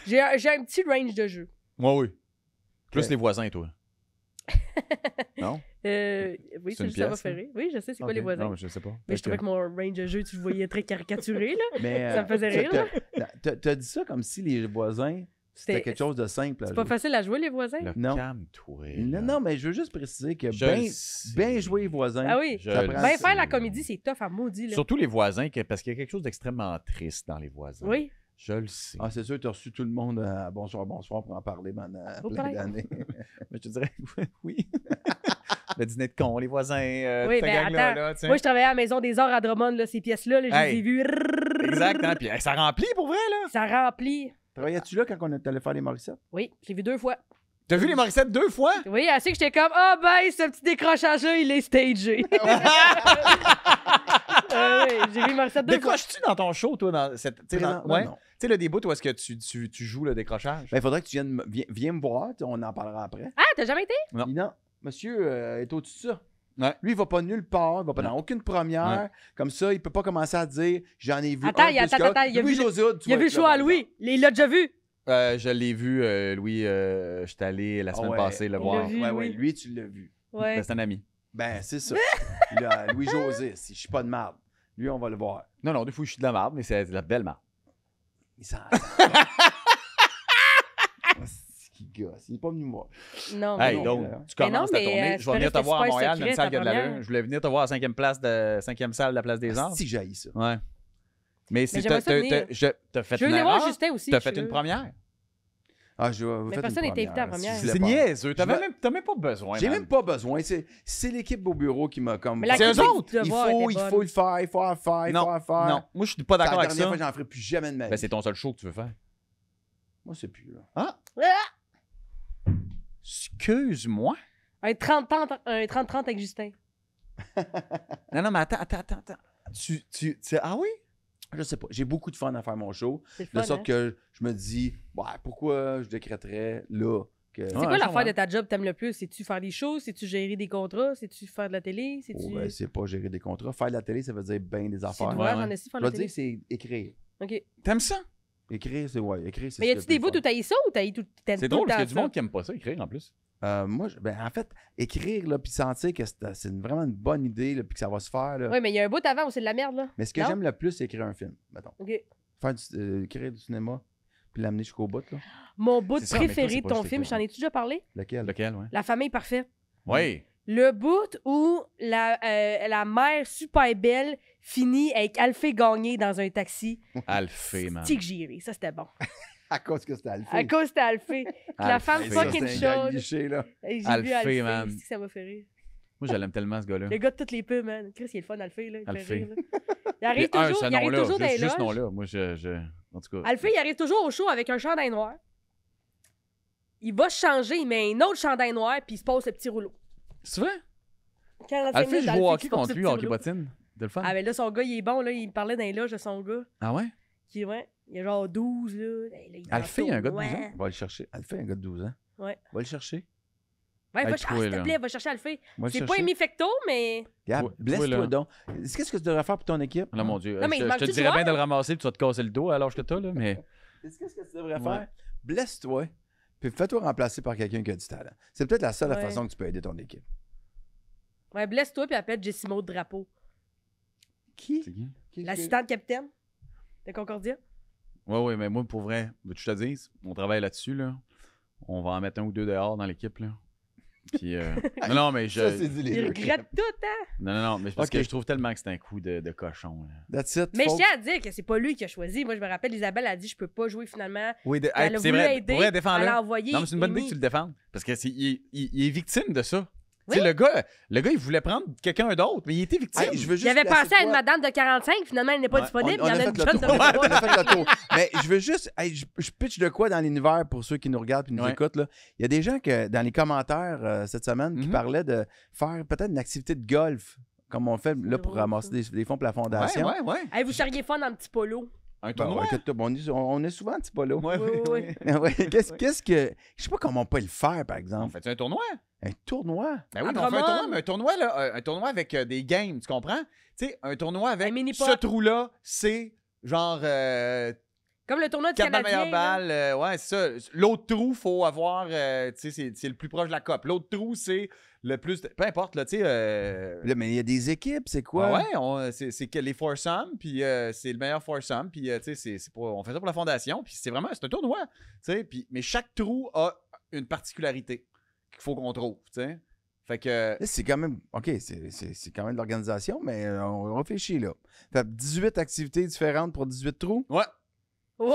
j'ai un, petit range de jeu. Moi, oui. Plus les voisins, toi. non? Euh, oui, c'est ça va Oui, je sais, c'est okay. quoi les voisins? Non, je sais pas. Mais je trouvais que mon range de jeu, tu le voyais très caricaturé, là. Mais, ça me euh, faisait rire, là. T'as dit ça comme si les voisins c'était quelque chose de simple. C'est pas facile à jouer, les voisins. non. Non, mais je veux juste préciser que bien, bien, jouer les voisins. Ah oui. Bien faire la comédie, c'est tough à maudit. Surtout les voisins, parce qu'il y a quelque chose d'extrêmement triste dans les voisins. Oui. Je le sais. Ah, c'est sûr, tu as reçu tout le monde euh, à bonsoir, bonsoir pour en parler pendant oh, plein mais je te dirais, oui. le dîner de con, les voisins, euh, oui, ben, attends moi, je travaillais à la Maison des Arts à Drummond, là, ces pièces-là, je les ai vues. Exact, puis ça remplit pour vrai, là. Ça remplit. Travaillais-tu là quand on est allé faire les Morissettes? Oui, je l'ai vu deux fois. T'as vu les Morissettes deux fois? Oui, assez que j'étais comme, ah ben, ce petit décrochage-là, il est stagé. euh, j'ai vu les Morissettes deux fois. Décroches-tu dans ton show, toi? Dans cette, Tu sais, le début, toi, est-ce que tu, tu, tu, joues le décrochage? Ben, il faudrait que tu viennes, viens, viens me voir, on en parlera après. Ah, t'as jamais été? Non. Non. monsieur euh, est au-dessus de ça. Lui, il va pas nulle part, il va pas dans aucune première. Comme ça, il peut pas commencer à dire j'en ai vu. un il, attends, a Louis vu, José, tu il a vu le choix à Louis. Il l'a déjà vu. Euh, je l'ai vu, euh, Louis. Euh, je suis allé la semaine ah passée le voir. Oui, oui. Lui, tu l'as vu. C'est un ami. Ben, c'est ça. Louis José, si je suis pas de marbre, lui, on va le voir. Non, non, des fois, je suis de la marbre mais c'est de la belle marbre. Il s'en. qui Il n'est pas venu me voir. Non, hey, donc, tu commences à non, ta tournée. Euh, je vais venir te voir à Montréal, dans une salle qui a de la lune. Je voulais venir te voir à cinquième, place de, cinquième salle de la place des ah, Arts. Si j'ai ça. Ouais. Mais si tu as, fait une erreur, tu as fait une première. Ah, je, mais personne n'était invité à première. C'est niaiseux. T'as même, même pas besoin. J'ai même pas besoin. C'est l'équipe au bureau qui m'a comme. C'est eux autres. Il faut, il faut le faire, il faut le faire, il faut le faire. Non, moi je suis pas d'accord avec ça. La dernière fois, j'en ferai plus jamais de même. Ben, c'est ton seul show que tu veux faire. Moi, c'est plus là. Ah! Excuse-moi? Un 30-30 avec Justin. non, non, mais attends, attends, attends. attends. Tu, tu, ah oui? Je sais pas. J'ai beaucoup de fun à faire mon show. Le fun, de sorte hein? que je me dis, bah, pourquoi je décréterais là? Que... C'est quoi l'affaire de ta job t'aimes le plus? C'est-tu faire des shows? C'est-tu gérer des contrats? C'est-tu faire de la télé? Oh, c'est tu. Ben, c'est pas gérer des contrats. Faire de la télé, ça veut dire bien des affaires. Ouais, ouais. Je veux dire, c'est écrire. OK. T'aimes ça? Écrire, c'est ouais, écrire, c'est. Mais y a-tu des bouts où t'as ça ou t'as tout ça C'est drôle parce qu'il y a du monde qui aime pas ça, écrire en plus. Euh, moi, ben, en fait, écrire, là, puis sentir que c'est vraiment une bonne idée, là, puis que ça va se faire. Là. Oui, mais il y a un bout avant où c'est de la merde, là. Mais ce que j'aime le plus, c'est écrire un film, mettons. OK. Faire du, euh, écrire du cinéma, puis l'amener jusqu'au bout, là. Mon bout préféré de ton film, j'en ai-tu déjà parlé? Lequel? Lequel, ouais. La famille parfaite. Oui. Le bout où la, euh, la mère super belle fini avec Alphée gagné dans un taxi. Alphée, man. que j'irais. Ça, c'était bon. à cause que c'était Alphée. À cause que c'était Alphée. la femme fucking chaude. J'ai vu man. Que ça m'a fait rire. Moi, j'aime tellement ce gars-là. Le gars de toutes les pubs, man. Chris, il est le fun, Alphée. là. Il Alphée. fait rire, Il arrive toujours, il arrive toujours dans les juste nom-là. Moi, il arrive toujours au show avec un chandail noir. Il va changer, il met un autre chandail noir, puis il se pose le petit rouleau. C'est vrai? Alphée, je vois au hockey contre lui, hockey ah, ben là, son gars, il est bon. Là, il me parlait d'un loge de son gars. Ah ouais? Qui, ouais. Il a genre 12, là. Ben, là il fait un gars de 12 ans. On va le chercher. Elle a un gars de 12 ans. Ouais. On va le chercher. Ouais, va, ah, s'il te plaît, va chercher à le C'est pas aimé Fecto, mais. Blesse-toi donc. Qu'est-ce que tu devrais faire pour ton équipe? Là, mon Dieu. je, te dirais bien de le ramasser, et tu vas te casser le dos alors que t'as, là, mais. Qu'est-ce que tu devrais faire? Blesse-toi, puis fais-toi remplacer par quelqu'un qui a du talent. C'est peut-être la seule façon que tu peux aider ton équipe. Ouais, blesse-toi, puis appelle Jessimo de drapeau. Qui? L'assistante capitaine de Concordia. Oui, oui, mais moi, pour vrai, veux-tu te dise, on travaille là-dessus, là. On va en mettre un ou deux dehors dans l'équipe, là. Puis, euh, non, non, mais je. il regrette tout, hein? Non, non, non, mais parce que je trouve tellement que c'est un coup de, cochon. mais je tiens à dire que c'est pas lui qui a choisi. Moi, je me rappelle, Isabelle a dit je peux pas jouer finalement. Oui, de... c'est vrai. Aider, pour vrai, défendre. Non, mais c'est une bonne idée que tu le défendes. Parce qu'il il, est victime de ça. Le, gars, il voulait prendre quelqu'un d'autre, mais il était victime. il avait pensé à une madame de 45, finalement, elle n'est pas disponible. il y en a, une de Mais je veux juste. je, pitch de quoi dans l'univers pour ceux qui nous regardent et nous écoutent. Là. Il y a des gens que, dans les commentaires euh, cette semaine qui mhm. parlaient de faire peut-être une activité de golf, comme on fait là, pour ramasser des, fonds pour la fondation. et vous seriez fun petit polo. Un ben, tournoi? on, est, souvent souvent petit pas là. Oui, oui, Qu'est-ce que. Je sais pas comment on peut le faire, par exemple. Ben on fait un tournoi? Un tournoi? oui, on fait un tournoi, un tournoi, avec euh, des games, tu comprends? Tu sais, un tournoi avec ce trou-là, c'est genre. Euh, comme le tournoi de Canadien. Euh, ouais, c'est ça. L'autre trou, faut avoir, tu sais, c'est le plus proche de la COP. L'autre trou, c'est le plus. Peu importe, là, tu sais. Euh, mais il y a des équipes, c'est quoi? Ah ouais, c'est que les foursomes, puis euh, c'est le meilleur foursum, puis euh, tu sais, on fait ça pour la fondation, puis c'est vraiment, c'est un tournoi, tu sais. Mais chaque trou a une particularité qu'il faut qu'on trouve, tu sais. Fait que. C'est quand même. OK, c'est quand même de l'organisation, mais on réfléchit, là. Fait 18 activités différentes pour 18 trous. Ouais. Ouais.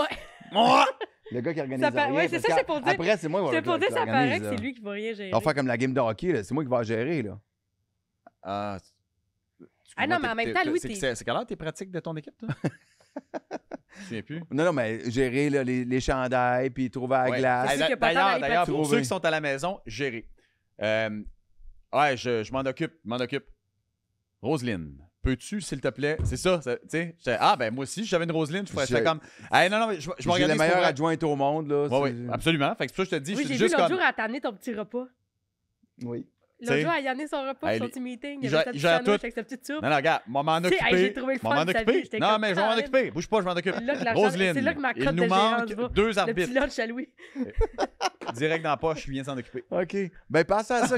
Ouais. Le gars qui organise ça c'est ça, c'est dire. Après, c'est moi qui vais C'est pour dire, ça paraît que c'est lui qui va rien gérer. On va faire comme la game de hockey, c'est moi qui vais gérer. Là. Ah, ah non, mais en même temps, Louis, c'est quelle heure tes pratiques de ton équipe, toi? Je ne plus. Non, non, mais gérer les, les, chandails, puis trouver la glace. D'ailleurs, pour ceux qui sont à la maison, gérer. Euh, ouais, je, m'en occupe, m'en occupe. Roselyne, peux-tu, s'il te plaît? C'est ça, tu sais. Ah, ben moi aussi, j'avais une Roseline, je ferais ça comme. Hey, non, non, je, je meilleur la meilleure adjointe au monde, là. Oui, oui, absolument. Fait que c'est ça je te dis, oui, j'ai suis juste. Vu l'autre comme... jour à t'amener ton petit repas. Oui. L'autre jour, à Yannis, son repas, son petit meeting, il y avait sa petite avec sa petite soupe. Non, non, regarde, m'en m'en occuper. j'ai trouvé le non, mais je vais m'en occuper. Bouge pas, je m'en occupe. Roselyne, c'est là que ma cote il nous manque deux arbitres. Le petit lunch à Direct dans la poche, je viens s'en occuper. OK. Ben, pensez à ça.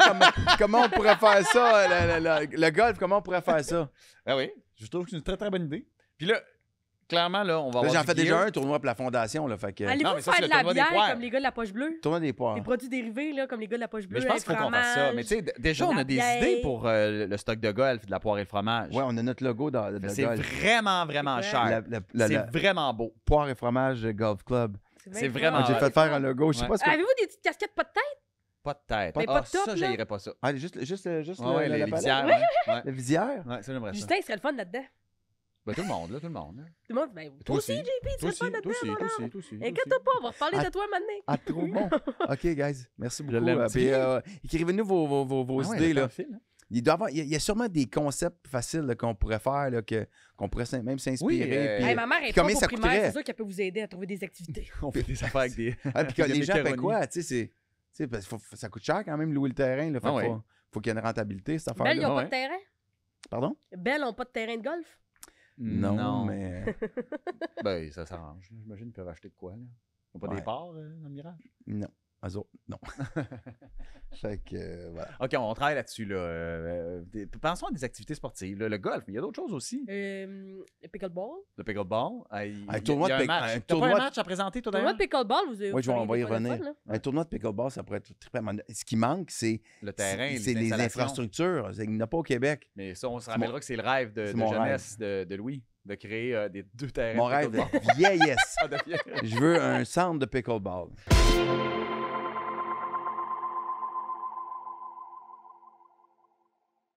comment on pourrait faire ça, le, le, golf, comment on pourrait faire ça? Ah oui, je trouve que c'est une très, très bonne idée. Puis là, clairement, là, on va avoir. J'en fais déjà un tournoi pour la fondation. Là, fait que... Allez vous faire de la bière comme les gars de la poche bleue. Tournoi des poires. Les produits dérivés, là, comme les gars de la poche bleue. Mais je pense qu'il faut qu'on fasse ça. Mais tu sais, déjà, on a des idées pour euh, le stock de golf, de la poire et le fromage. Ouais, on a notre logo dans C'est vraiment, vraiment cher. C'est vraiment beau. Poire et fromage Golf Club. C'est vraiment. Ah, j'ai fait faire un logo. Je sais pas ce Avez-vous des petites casquettes pas de tête? Pas de tête. Mais ah, pas de top, ça, j'irai pas ça. Ah, juste, juste, juste ouais, le, les, Ouais. Les Ouais, ça, Justin, serait le fun là-dedans. Ben, tout le monde, tout le monde. Tout le monde, ben, toi, toi aussi, JP, tu toi pas toi aussi, toi aussi, toi aussi. Inquiète-toi pas, on va reparler à, ah, de toi maintenant. tout le monde? OK, guys, merci beaucoup. euh, Écrivez-nous vos, vos, vos, ah idées, là. Hein. il, doit avoir, il, y a sûrement des concepts faciles qu'on pourrait faire, là, que, qu'on pourrait même s'inspirer. Oui, euh, euh, ma mère est combien ça primaire, c'est sûr qu'elle peut vous aider à trouver des activités. on fait des affaires avec des. Ah, puis les gens font quoi? Tu sais, ça coûte cher quand même louer le terrain. Il ah faut qu'il y ait une rentabilité, cette affaire-là. Belle, ils n'ont pas de terrain. Pardon? Belle, ils n'ont pas de terrain de golf. Non, mais. ben, ça s'arrange. J'imagine ils peuvent acheter quoi, là? Ils n'ont pas des parts euh, dans le mirage? Non. Eux non. fait que, euh, voilà. OK, on travaille là-dessus. Là. Euh, euh, pensons à des activités sportives. Le golf, il y a d'autres choses aussi. Euh, le pickleball. Le pickleball. un tournoi de pickleball. Un, tournoi... match à présenter, toi, d'ailleurs? Un tournoi de pickleball, vous avez Oui, je vais, envoyer René. un tournoi de pickleball, ça pourrait être très... Ce qui manque, c'est... Le terrain, C'est les, infrastructures. Il n'y en a pas au Québec. Mais ça, on se rappellera que c'est le rêve de, de jeunesse rêve. De, de Louis de créer des deux terrains. Mon de rêve de vieillesse. Je veux un centre de pickleball.